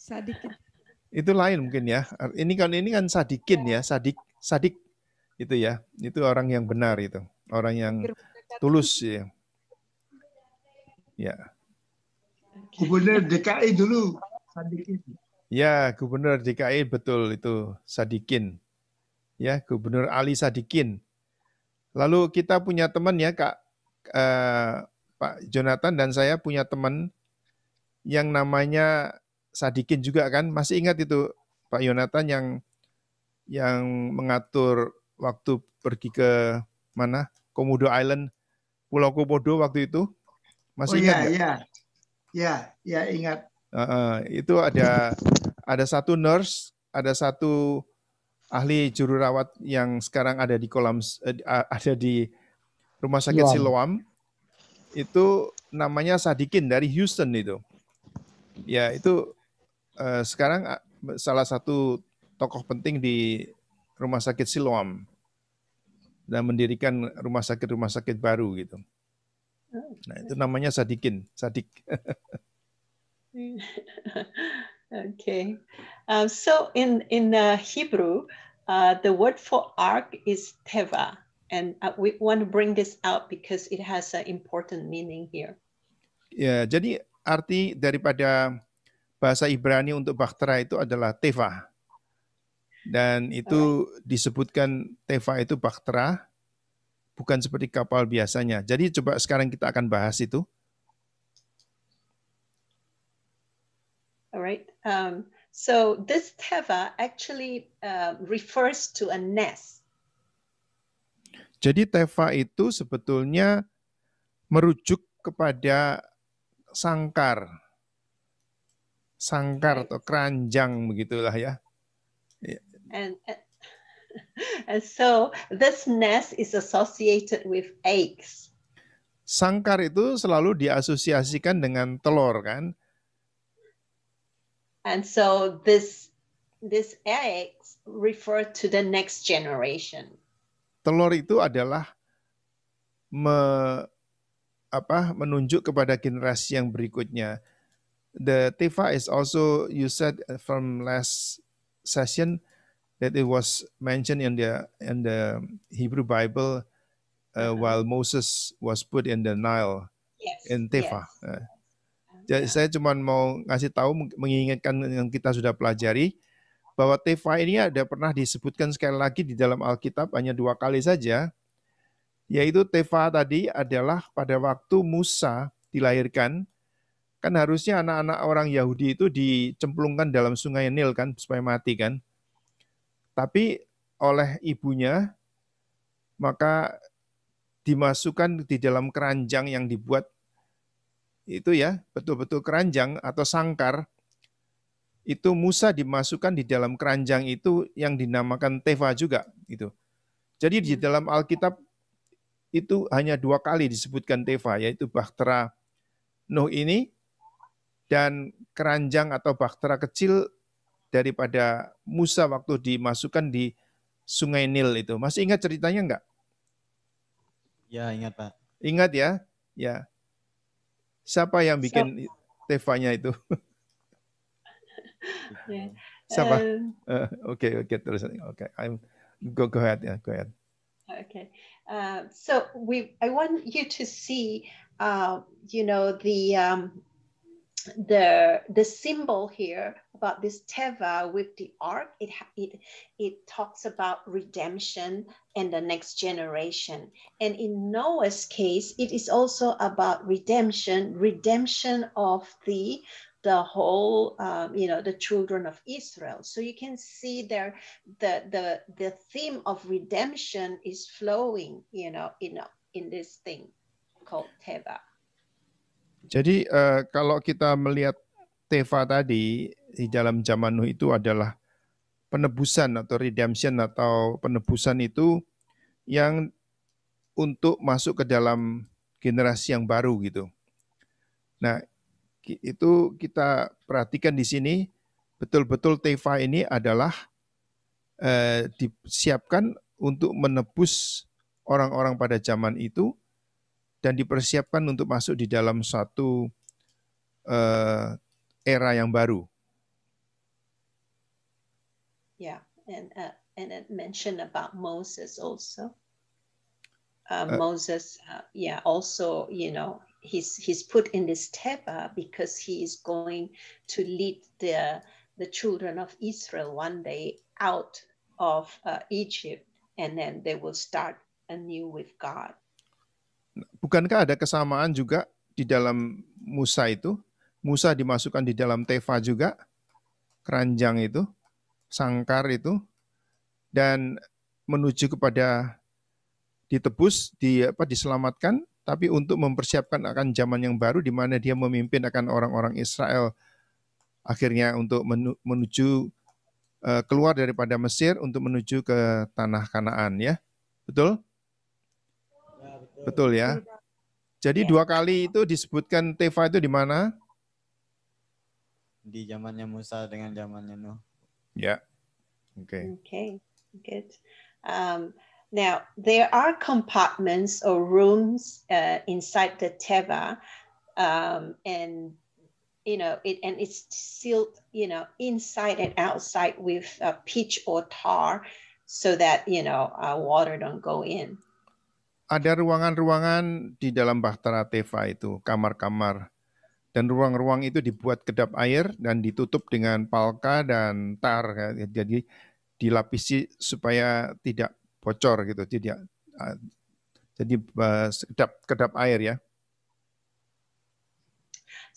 sedikit. Itu lain mungkin ya. Ini kan ini kan sadikin ya, sadik sadik itu ya. Itu orang yang benar itu, orang yang tulus ya. Ya. Gubernur DKI dulu sadikin. Ya, Gubernur DKI betul itu Sadikin. Ya, Gubernur Ali Sadikin. Lalu kita punya teman ya Kak eh, Pak Jonathan dan saya punya teman yang namanya Sadikin juga kan. Masih ingat itu Pak Jonathan yang yang mengatur waktu pergi ke mana? Komodo Island, Pulau Komodo waktu itu. Masih oh, ingat? ya iya. Ya, ya ingat. Uh, itu ada ada satu nurse, ada satu ahli juru rawat yang sekarang ada di kolam uh, ada di rumah sakit Siloam. Itu namanya Sadikin dari Houston itu. Ya, itu uh, sekarang salah satu tokoh penting di rumah sakit Siloam dan mendirikan rumah sakit-rumah sakit baru gitu. Nah, itu namanya Sadikin, Sadik. okay. um, so in in uh, Hebrew, uh, the word for ark is teva, and uh, we want to bring this out because it has an important meaning here. Ya, yeah, jadi arti daripada bahasa Ibrani untuk baktera itu adalah teva. Dan itu right. disebutkan teva itu baktera, bukan seperti kapal biasanya. Jadi coba sekarang kita akan bahas itu. All right. Um, so this teva actually uh, refers to a nest. Jadi teva itu sebetulnya merujuk kepada sangkar, sangkar atau keranjang begitulah ya. ya. And, and so this nest is associated with eggs. Sangkar itu selalu diasosiasikan dengan telur kan? And so this this eggs refer to the next generation. Telur itu adalah me, apa, menunjuk kepada generasi yang berikutnya. The Tifa is also you said from last session that it was mentioned in the in the Hebrew Bible uh, uh-huh. while Moses was put in the Nile yes, in tifa. Yes. Uh, jadi iya. saya cuma mau ngasih tahu mengingatkan yang kita sudah pelajari bahwa Teva ini ada pernah disebutkan sekali lagi di dalam Alkitab hanya dua kali saja, yaitu Teva tadi adalah pada waktu Musa dilahirkan, kan harusnya anak-anak orang Yahudi itu dicemplungkan dalam sungai Nil kan supaya mati kan. Tapi oleh ibunya maka dimasukkan di dalam keranjang yang dibuat itu ya betul-betul keranjang atau sangkar itu Musa dimasukkan di dalam keranjang itu yang dinamakan teva juga gitu. Jadi di hmm. dalam Alkitab itu hanya dua kali disebutkan teva yaitu bahtera Nuh ini dan keranjang atau bahtera kecil daripada Musa waktu dimasukkan di Sungai Nil itu. Masih ingat ceritanya enggak? Ya, ingat Pak. Ingat ya? Ya. Siapa yang bikin so, tefanya itu? yeah. Siapa? Um, uh, okay, okay, terus. Okay, I'm go go ahead. Yeah, go ahead. Okay, uh, so we I want you to see, uh, you know, the um, the the symbol here about this teva with the ark it it it talks about redemption and the next generation and in noah's case it is also about redemption redemption of the the whole um, you know the children of israel so you can see there the the the theme of redemption is flowing you know in in this thing called teva Jadi uh, kalau kita melihat Teva tadi di dalam zaman Nuh itu adalah penebusan atau redemption atau penebusan itu yang untuk masuk ke dalam generasi yang baru gitu. Nah, itu kita perhatikan di sini betul-betul Teva ini adalah eh, disiapkan untuk menebus orang-orang pada zaman itu dan dipersiapkan untuk masuk di dalam satu uh, era yang baru. Yeah, and uh, and it mentioned about Moses also. Uh, uh, Moses, uh, yeah, also you know he's he's put in this Teba because he is going to lead the the children of Israel one day out of uh, Egypt, and then they will start anew with God. Bukankah ada kesamaan juga di dalam Musa itu? Musa dimasukkan di dalam Teva juga, keranjang itu, sangkar itu, dan menuju kepada ditebus, di apa diselamatkan, tapi untuk mempersiapkan akan zaman yang baru di mana dia memimpin akan orang-orang Israel akhirnya untuk menuju eh, keluar daripada Mesir untuk menuju ke tanah Kanaan ya. Betul? Betul ya. Jadi ya. dua kali itu disebutkan Teva itu di mana? Di zamannya Musa dengan zamannya Nuh. Ya. oke. Okay. Okay. Good. Um, now there are compartments or rooms uh, inside the Teva, um, and you know it and it's sealed you know inside and outside with uh, pitch or tar so that you know uh, water don't go in ada ruangan-ruangan di dalam Bahtera Teva itu, kamar-kamar. Dan ruang-ruang itu dibuat kedap air dan ditutup dengan palka dan tar. Ya. Jadi dilapisi supaya tidak bocor gitu, tidak jadi kedap ah, eh, kedap air ya.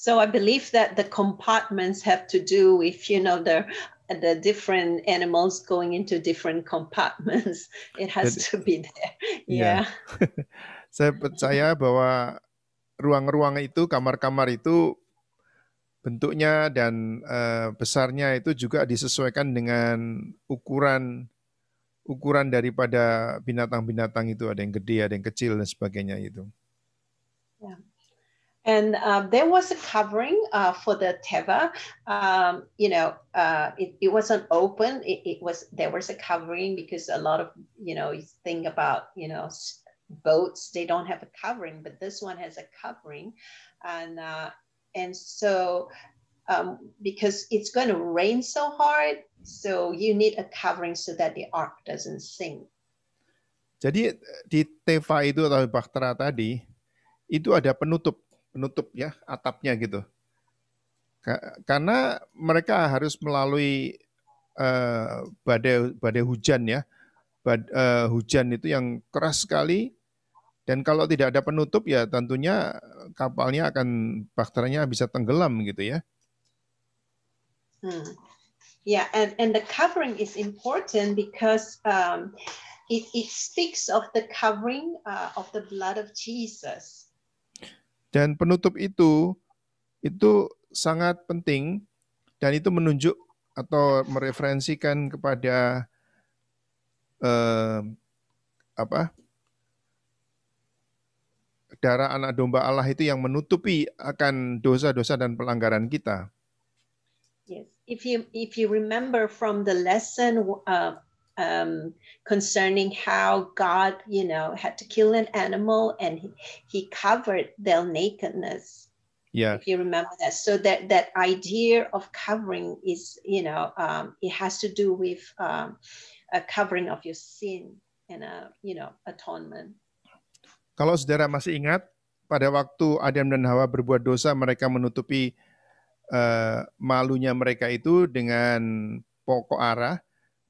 So I believe that the compartments have to do with, you know, the the different animals going into different compartments. It has Jadi, to be there. Yeah. yeah. Saya percaya bahwa ruang-ruang itu, kamar-kamar itu bentuknya dan uh, besarnya itu juga disesuaikan dengan ukuran ukuran daripada binatang-binatang itu ada yang gede, ada yang kecil dan sebagainya itu. Yeah. And um, there was a covering uh, for the Teva. Um, you know, uh, it, it wasn't open. It, it, was there was a covering because a lot of you know you think about you know boats they don't have a covering, but this one has a covering, and uh, and so um, because it's going to rain so hard, so you need a covering so that the ark doesn't sink. Jadi di Teva itu atau Bahtera tadi itu ada penutup penutup ya atapnya gitu. Karena mereka harus melalui eh, badai badai hujan ya, Bad, uh, hujan itu yang keras sekali dan kalau tidak ada penutup ya tentunya kapalnya akan bakterinya bisa tenggelam gitu ya. Hmm. Yeah, and, and the covering is important because um, it, it speaks of the covering uh, of the blood of Jesus. Dan penutup itu itu sangat penting dan itu menunjuk atau mereferensikan kepada eh, apa darah anak domba Allah itu yang menutupi akan dosa-dosa dan pelanggaran kita. Yes, if you if you remember from the lesson uh, um, concerning how God, you know, had to kill an animal and he, he covered their nakedness. Yeah. If you remember that. So that that idea of covering is, you know, um, it has to do with um, a covering of your sin and a, you know, atonement. Kalau saudara masih ingat, pada waktu Adam dan Hawa berbuat dosa, mereka menutupi uh, malunya mereka itu dengan pokok arah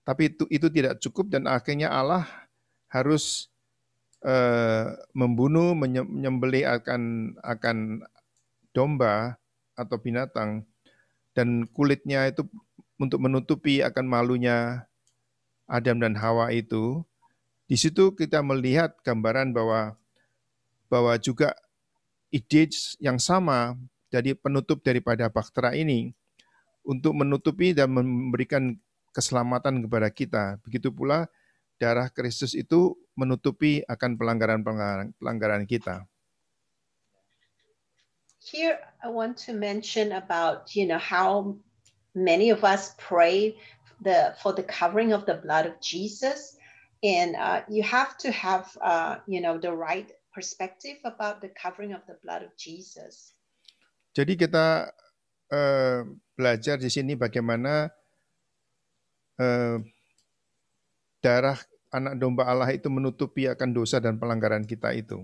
tapi itu, itu tidak cukup dan akhirnya Allah harus eh, membunuh, menyembelih akan akan domba atau binatang dan kulitnya itu untuk menutupi akan malunya Adam dan Hawa itu. Di situ kita melihat gambaran bahwa bahwa juga ide yang sama jadi penutup daripada baktera ini untuk menutupi dan memberikan keselamatan kepada kita. Begitu pula darah Kristus itu menutupi akan pelanggaran-pelanggaran kita. Here I want to mention about you know how many of us pray the for the covering of the blood of Jesus, and uh, you have to have uh, you know the right perspective about the covering of the blood of Jesus. Jadi kita uh, belajar di sini bagaimana eh, darah anak domba Allah itu menutupi akan dosa dan pelanggaran kita itu.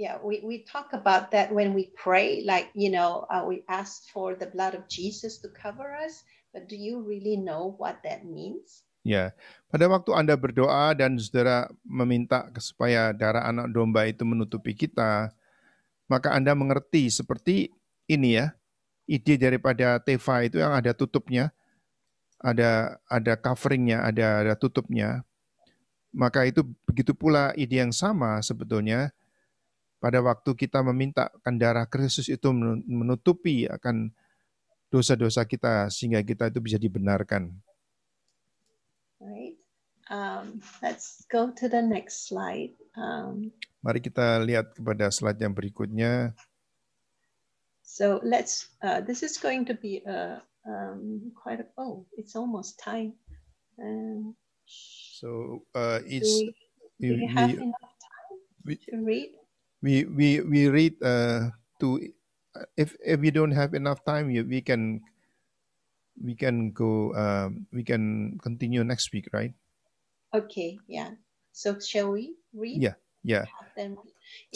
Yeah, we, we talk about that when we pray, like, you know, uh, we ask for the blood of Jesus to cover us, but do you really know what that means? Ya, pada waktu Anda berdoa dan saudara meminta supaya darah anak domba itu menutupi kita, maka Anda mengerti seperti ini ya, ide daripada Teva itu yang ada tutupnya, ada ada coveringnya, ada ada tutupnya. Maka itu begitu pula ide yang sama sebetulnya pada waktu kita meminta kan darah Kristus itu menutupi akan dosa-dosa kita sehingga kita itu bisa dibenarkan. Right. Um, let's go to the next slide. Um, Mari kita lihat kepada slide yang berikutnya. So let's. Uh, this is going to be a um, quite a, oh, it's almost time. Um, so uh, it's do we, do we, we have enough time we, to read. We we we read uh, to uh, if if we don't have enough time, we we can we can go um, we can continue next week, right? Okay, yeah. So shall we read? Yeah, yeah. Then, yeah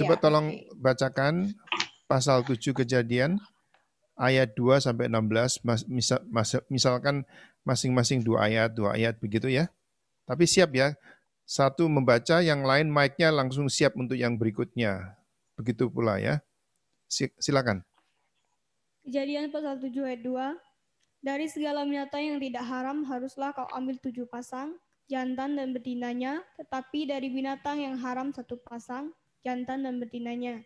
Coba tolong okay. bacakan pasal 7 kejadian ayat 2 sampai 16 misal, misalkan masing-masing dua ayat, dua ayat begitu ya. Tapi siap ya, satu membaca, yang lain mic-nya langsung siap untuk yang berikutnya. Begitu pula ya. Silakan. Kejadian pasal 7 ayat 2, dari segala binatang yang tidak haram haruslah kau ambil tujuh pasang, jantan dan betinanya, tetapi dari binatang yang haram satu pasang, jantan dan betinanya.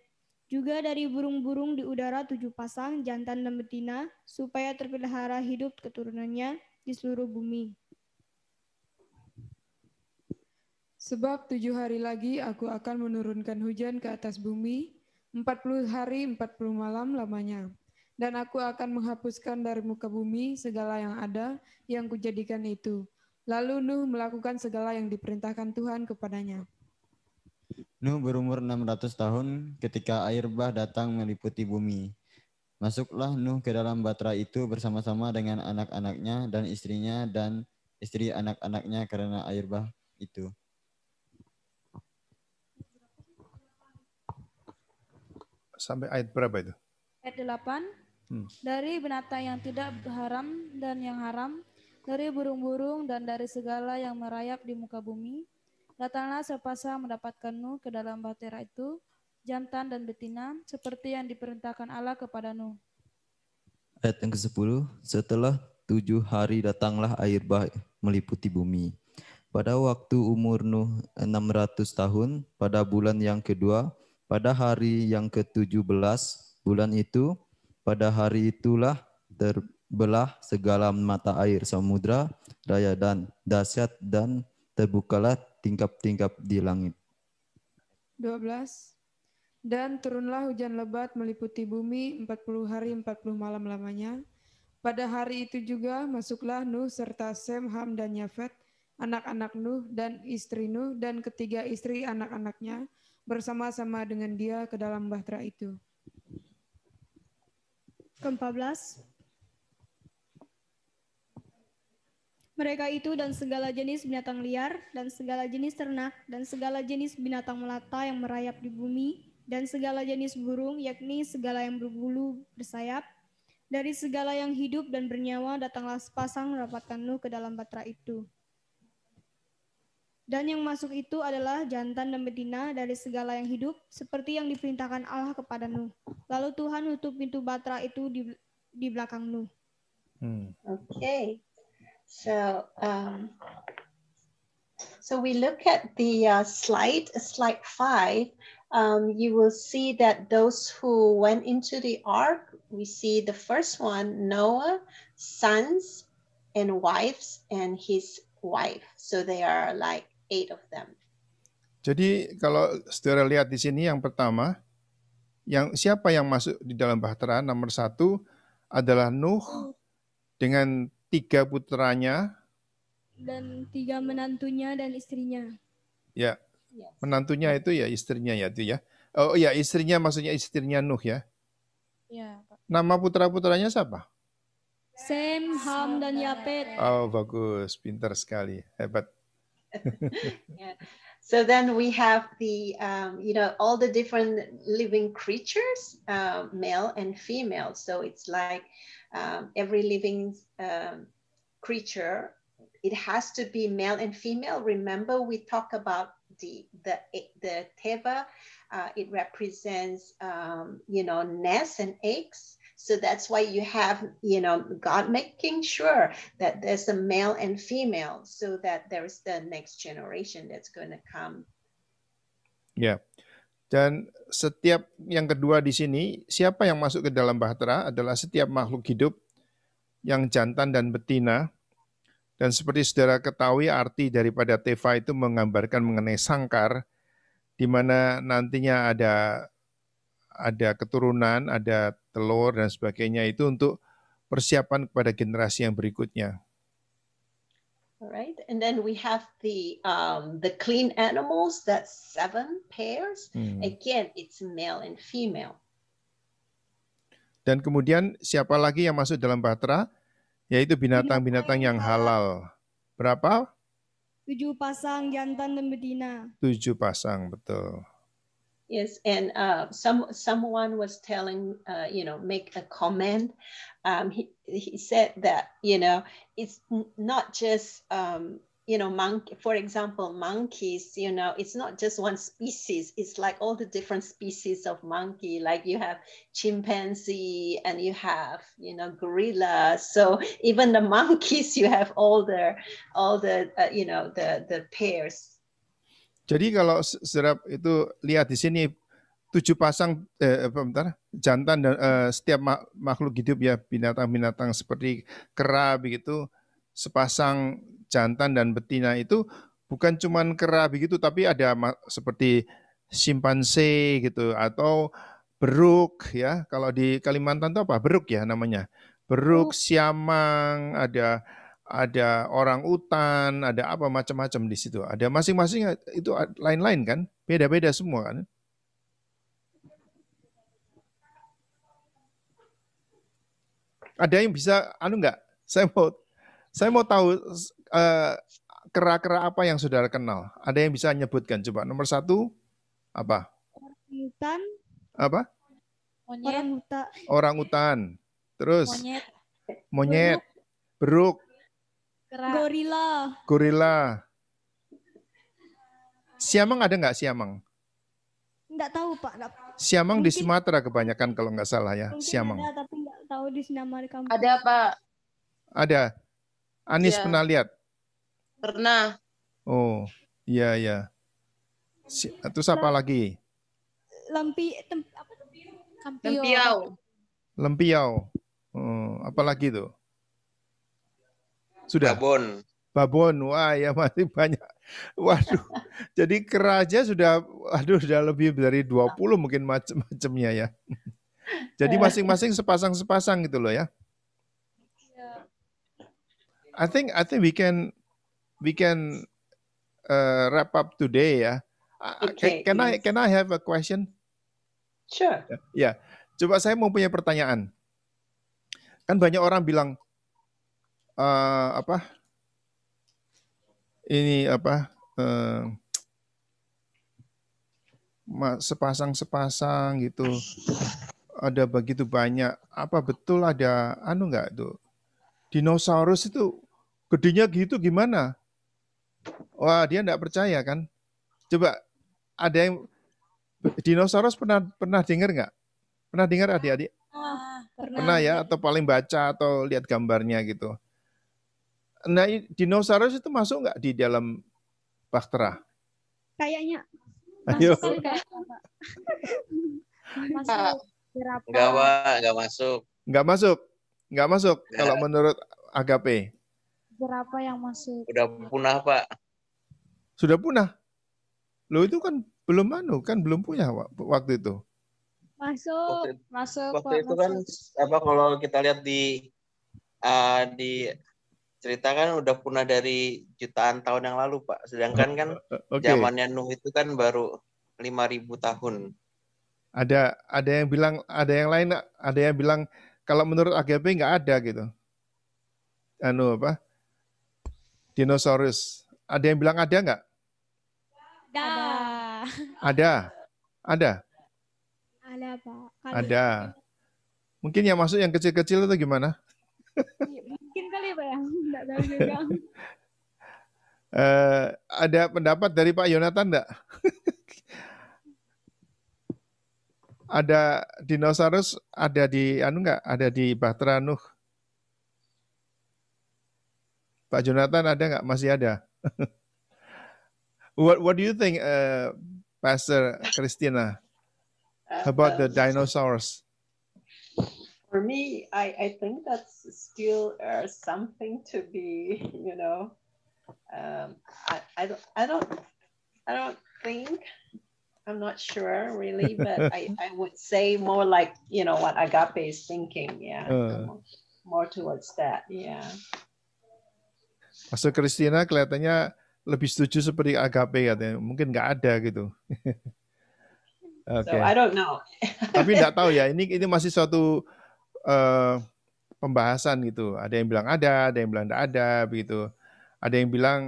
Juga dari burung-burung di udara tujuh pasang, jantan dan betina, supaya terpelihara hidup keturunannya di seluruh bumi. Sebab tujuh hari lagi aku akan menurunkan hujan ke atas bumi, empat puluh hari empat puluh malam lamanya. Dan aku akan menghapuskan dari muka bumi segala yang ada yang kujadikan itu. Lalu Nuh melakukan segala yang diperintahkan Tuhan kepadanya. Nuh berumur 600 tahun ketika air bah datang meliputi bumi. Masuklah Nuh ke dalam batra itu bersama-sama dengan anak-anaknya dan istrinya dan istri anak-anaknya karena air bah itu. Sampai ayat berapa itu? Ayat 8. Hmm. Dari binatang yang tidak haram dan yang haram, dari burung-burung dan dari segala yang merayap di muka bumi, Datanglah sepasang mendapatkan Nuh ke dalam bahtera itu, jantan dan betina, seperti yang diperintahkan Allah kepada Nuh. Ayat yang ke-10, setelah tujuh hari datanglah air bah meliputi bumi. Pada waktu umur Nuh 600 tahun, pada bulan yang kedua, pada hari yang ke-17 bulan itu, pada hari itulah terbelah segala mata air samudra raya dan dahsyat dan terbukalah tingkap-tingkap di langit. 12. Dan turunlah hujan lebat meliputi bumi 40 hari 40 malam lamanya. Pada hari itu juga masuklah Nuh serta Sem, Ham, dan Yafet, anak-anak Nuh dan istri Nuh, dan ketiga istri anak-anaknya bersama-sama dengan dia ke dalam bahtera itu. Ke-14, mereka itu dan segala jenis binatang liar, dan segala jenis ternak, dan segala jenis binatang melata yang merayap di bumi, dan segala jenis burung, yakni segala yang berbulu bersayap. Dari segala yang hidup dan bernyawa, datanglah sepasang merapatkan Nuh ke dalam batra itu. Dan yang masuk itu adalah jantan dan betina dari segala yang hidup, seperti yang diperintahkan Allah kepada Nuh. Lalu Tuhan tutup pintu batra itu di, di belakang Nuh. Hmm. Oke. Okay. So, um, so we look at the uh, slide, slide five, um, you will see that those who went into the ark, we see the first one, Noah, sons and wives and his wife. So they are like eight of them. Jadi kalau saudara lihat di sini yang pertama, yang siapa yang masuk di dalam bahtera nomor satu adalah Nuh dengan tiga putranya dan tiga menantunya dan istrinya. Ya. Menantunya itu ya istrinya ya itu ya. Oh ya istrinya maksudnya istrinya Nuh ya. Ya. Nama putra-putranya siapa? Sem, Ham, dan Yapet. Oh bagus, pintar sekali, hebat. So then we have the, um, you know, all the different living creatures, uh, male and female. So it's like um, every living um, creature it has to be male and female remember we talk about the the the teva uh, it represents um, you know nests and eggs so that's why you have you know god making sure that there's a male and female so that there's the next generation that's going to come yeah Dan setiap yang kedua di sini, siapa yang masuk ke dalam bahtera adalah setiap makhluk hidup yang jantan dan betina. Dan seperti saudara ketahui, arti daripada teva itu menggambarkan mengenai sangkar, di mana nantinya ada ada keturunan, ada telur dan sebagainya itu untuk persiapan kepada generasi yang berikutnya. All right, and then we have the um, the clean animals. That's seven pairs. Hmm. Again, it's male and female. Dan kemudian siapa lagi yang masuk dalam batra? Yaitu binatang-binatang yang halal. Berapa? Tujuh pasang jantan dan betina. Tujuh pasang, betul. Yes, and uh, some someone was telling, uh, you know, make a comment. Um, he he said that you know it's not just um, you know monkey. For example, monkeys. You know, it's not just one species. It's like all the different species of monkey. Like you have chimpanzee and you have you know gorilla. So even the monkeys, you have all the all the uh, you know the the pairs Jadi kalau serap itu lihat di sini tujuh pasang eh, bentar, jantan dan eh, setiap makhluk hidup ya binatang-binatang seperti kera begitu sepasang jantan dan betina itu bukan cuman kera begitu tapi ada seperti simpanse gitu atau beruk ya kalau di Kalimantan itu apa beruk ya namanya beruk oh. siamang ada ada orang utan, ada apa macam-macam di situ. Ada masing-masing eh, itu lain-lain kan? Beda-beda semua kan? Ada yang bisa anu enggak? Saya mau saya mau tahu kera eh, kera-kera apa yang saudara kenal? Ada yang bisa nyebutkan coba? Nomor satu apa? Orang utan. Apa? Monyet. Orang utan. Orang utan. Terus? Monyet. Monyet. Beruk. Kera. Gorilla. Gorilla. Siamang ada nggak Siamang? Nggak tahu Pak. Nggak. Siamang Mungkin. di Sumatera kebanyakan kalau nggak salah ya. Mungkin Siamang. Ada tapi nggak tahu di Ada Pak. Ada. Anis ya. pernah lihat? Pernah. Oh iya iya. Si, terus apa lagi? Lempi, tem, apa? Lempiau. Lempiau. Lempiau. Oh, apalagi tuh? Sudah. Babon. Babon. Wah, ya masih banyak. Waduh. Jadi keraja sudah aduh sudah lebih dari 20 ah. mungkin macam-macamnya ya. Jadi masing-masing sepasang-sepasang gitu loh ya. Iya. I think I think we can we can uh, wrap up today ya. Uh, uh, okay, can, I can I have a question? Sure. Ya, yeah. coba saya mau punya pertanyaan. Kan banyak orang bilang, uh, apa ini apa uh, eh, sepasang sepasang gitu ada begitu banyak apa betul ada anu nggak tuh dinosaurus itu gedenya gitu gimana wah dia nggak percaya kan coba ada yang dinosaurus pernah pernah dengar nggak pernah dengar adik-adik ah, pernah, pernah ya atau paling baca atau lihat gambarnya gitu Nah, dinosaurus itu masuk nggak di dalam baktera? Kayaknya. Ayo. Masuk masuk berapa? Enggak, Pak. Enggak masuk. Enggak masuk. Enggak masuk ya. kalau menurut Agape. Berapa yang masuk? Sudah punah, Pak. Sudah punah? Lo itu kan belum anu, kan belum punya waktu itu. Masuk, waktu, masuk. Waktu Pak, itu kan masuk. kan apa kalau kita lihat di uh, di cerita kan udah punah dari jutaan tahun yang lalu pak sedangkan kan okay. zamannya Nuh itu kan baru lima ribu tahun ada ada yang bilang ada yang lain ada yang bilang kalau menurut AGP nggak ada gitu anu apa dinosaurus ada yang bilang ada nggak ada ada ada ada pak ada mungkin yang masuk yang kecil-kecil itu gimana mungkin kali pak ya enggak tahu juga. uh, eh, ada pendapat dari Pak Yonatan nggak? ada dinosaurus ada di anu nggak? Ada di Bahtera Nuh. Pak Jonathan ada nggak? Masih ada. what What do you think, uh, Pastor Christina, about the dinosaurs? for me, I, I think that's still uh, something to be, you know, um, I, I, don't, I don't, I don't think, I'm not sure really, but I, I would say more like, you know, what agape is thinking. Yeah. Uh. More, more towards that. Yeah. Pastor Christina kelihatannya lebih setuju seperti agape katanya. Mungkin nggak ada gitu. Okay. So I don't know. Tapi nggak tahu ya. Ini ini masih suatu Eh, pembahasan gitu. Ada yang bilang ada, ada yang bilang tidak ada, begitu. Ada yang bilang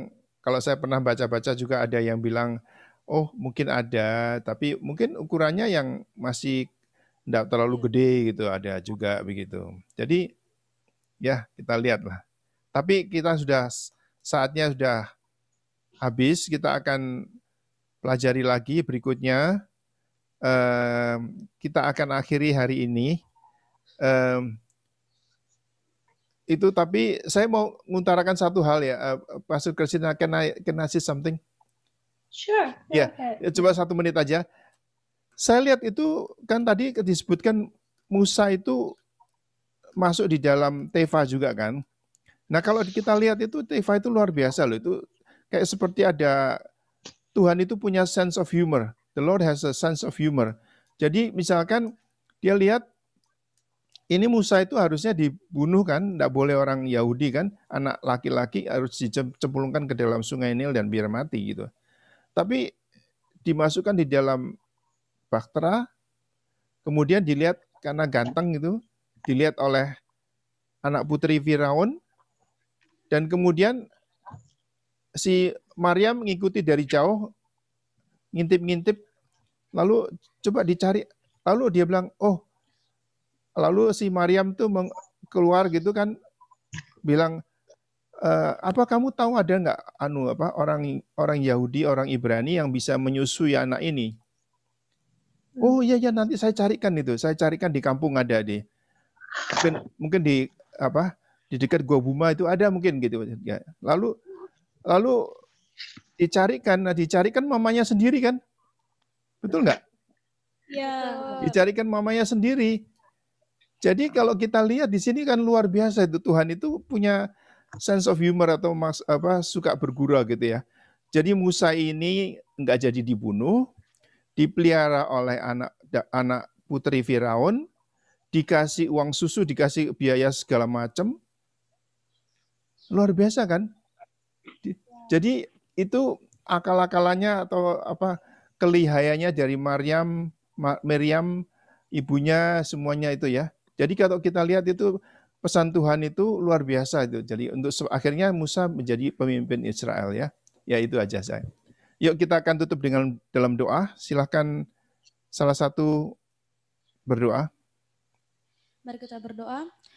kalau saya pernah baca-baca juga ada yang bilang oh mungkin ada, tapi mungkin ukurannya yang masih tidak terlalu hmm. gede gitu, ada juga begitu. Jadi ya kita lihatlah. Tapi kita sudah saatnya sudah habis, kita akan pelajari lagi berikutnya. kita akan akhiri hari ini Um, itu tapi saya mau mengutarakan satu hal ya, uh, Pastor Christina, can I, can I say something? Sure. Ya, yeah. Ya, coba satu menit aja. Saya lihat itu kan tadi disebutkan Musa itu masuk di dalam Teva juga kan. Nah kalau kita lihat itu Teva itu luar biasa loh. Itu kayak seperti ada Tuhan itu punya sense of humor. The Lord has a sense of humor. Jadi misalkan dia lihat ini Musa itu harusnya dibunuh kan, tidak boleh orang Yahudi kan, anak laki-laki harus dicemplungkan ke dalam sungai Nil dan biar mati gitu. Tapi dimasukkan di dalam baktera, kemudian dilihat karena ganteng gitu, dilihat oleh anak putri Firaun, dan kemudian si Maria mengikuti dari jauh, ngintip-ngintip, lalu coba dicari, lalu dia bilang, oh Lalu si Maryam tuh meng, keluar gitu kan bilang e, apa kamu tahu ada nggak anu apa orang orang Yahudi orang Ibrani yang bisa menyusui anak ini? Hmm. Oh iya ya nanti saya carikan itu, saya carikan di kampung ada di mungkin mungkin di apa di dekat gua Buma itu ada mungkin gitu. Ya, lalu lalu dicarikan, nah dicarikan mamanya sendiri kan, betul nggak? Ya. Dicarikan mamanya sendiri. Jadi kalau kita lihat di sini kan luar biasa itu Tuhan itu punya sense of humor atau mas, apa suka bergurau gitu ya. Jadi Musa ini nggak jadi dibunuh, dipelihara oleh anak anak putri Firaun, dikasih uang susu, dikasih biaya segala macam. Luar biasa kan? Jadi itu akal-akalannya atau apa kelihayanya dari Maryam Maryam ibunya semuanya itu ya jadi kalau kita lihat itu pesan Tuhan itu luar biasa itu. Jadi untuk akhirnya Musa menjadi pemimpin Israel ya. Ya itu aja saya. Yuk kita akan tutup dengan dalam doa. Silahkan salah satu berdoa. Mari kita berdoa.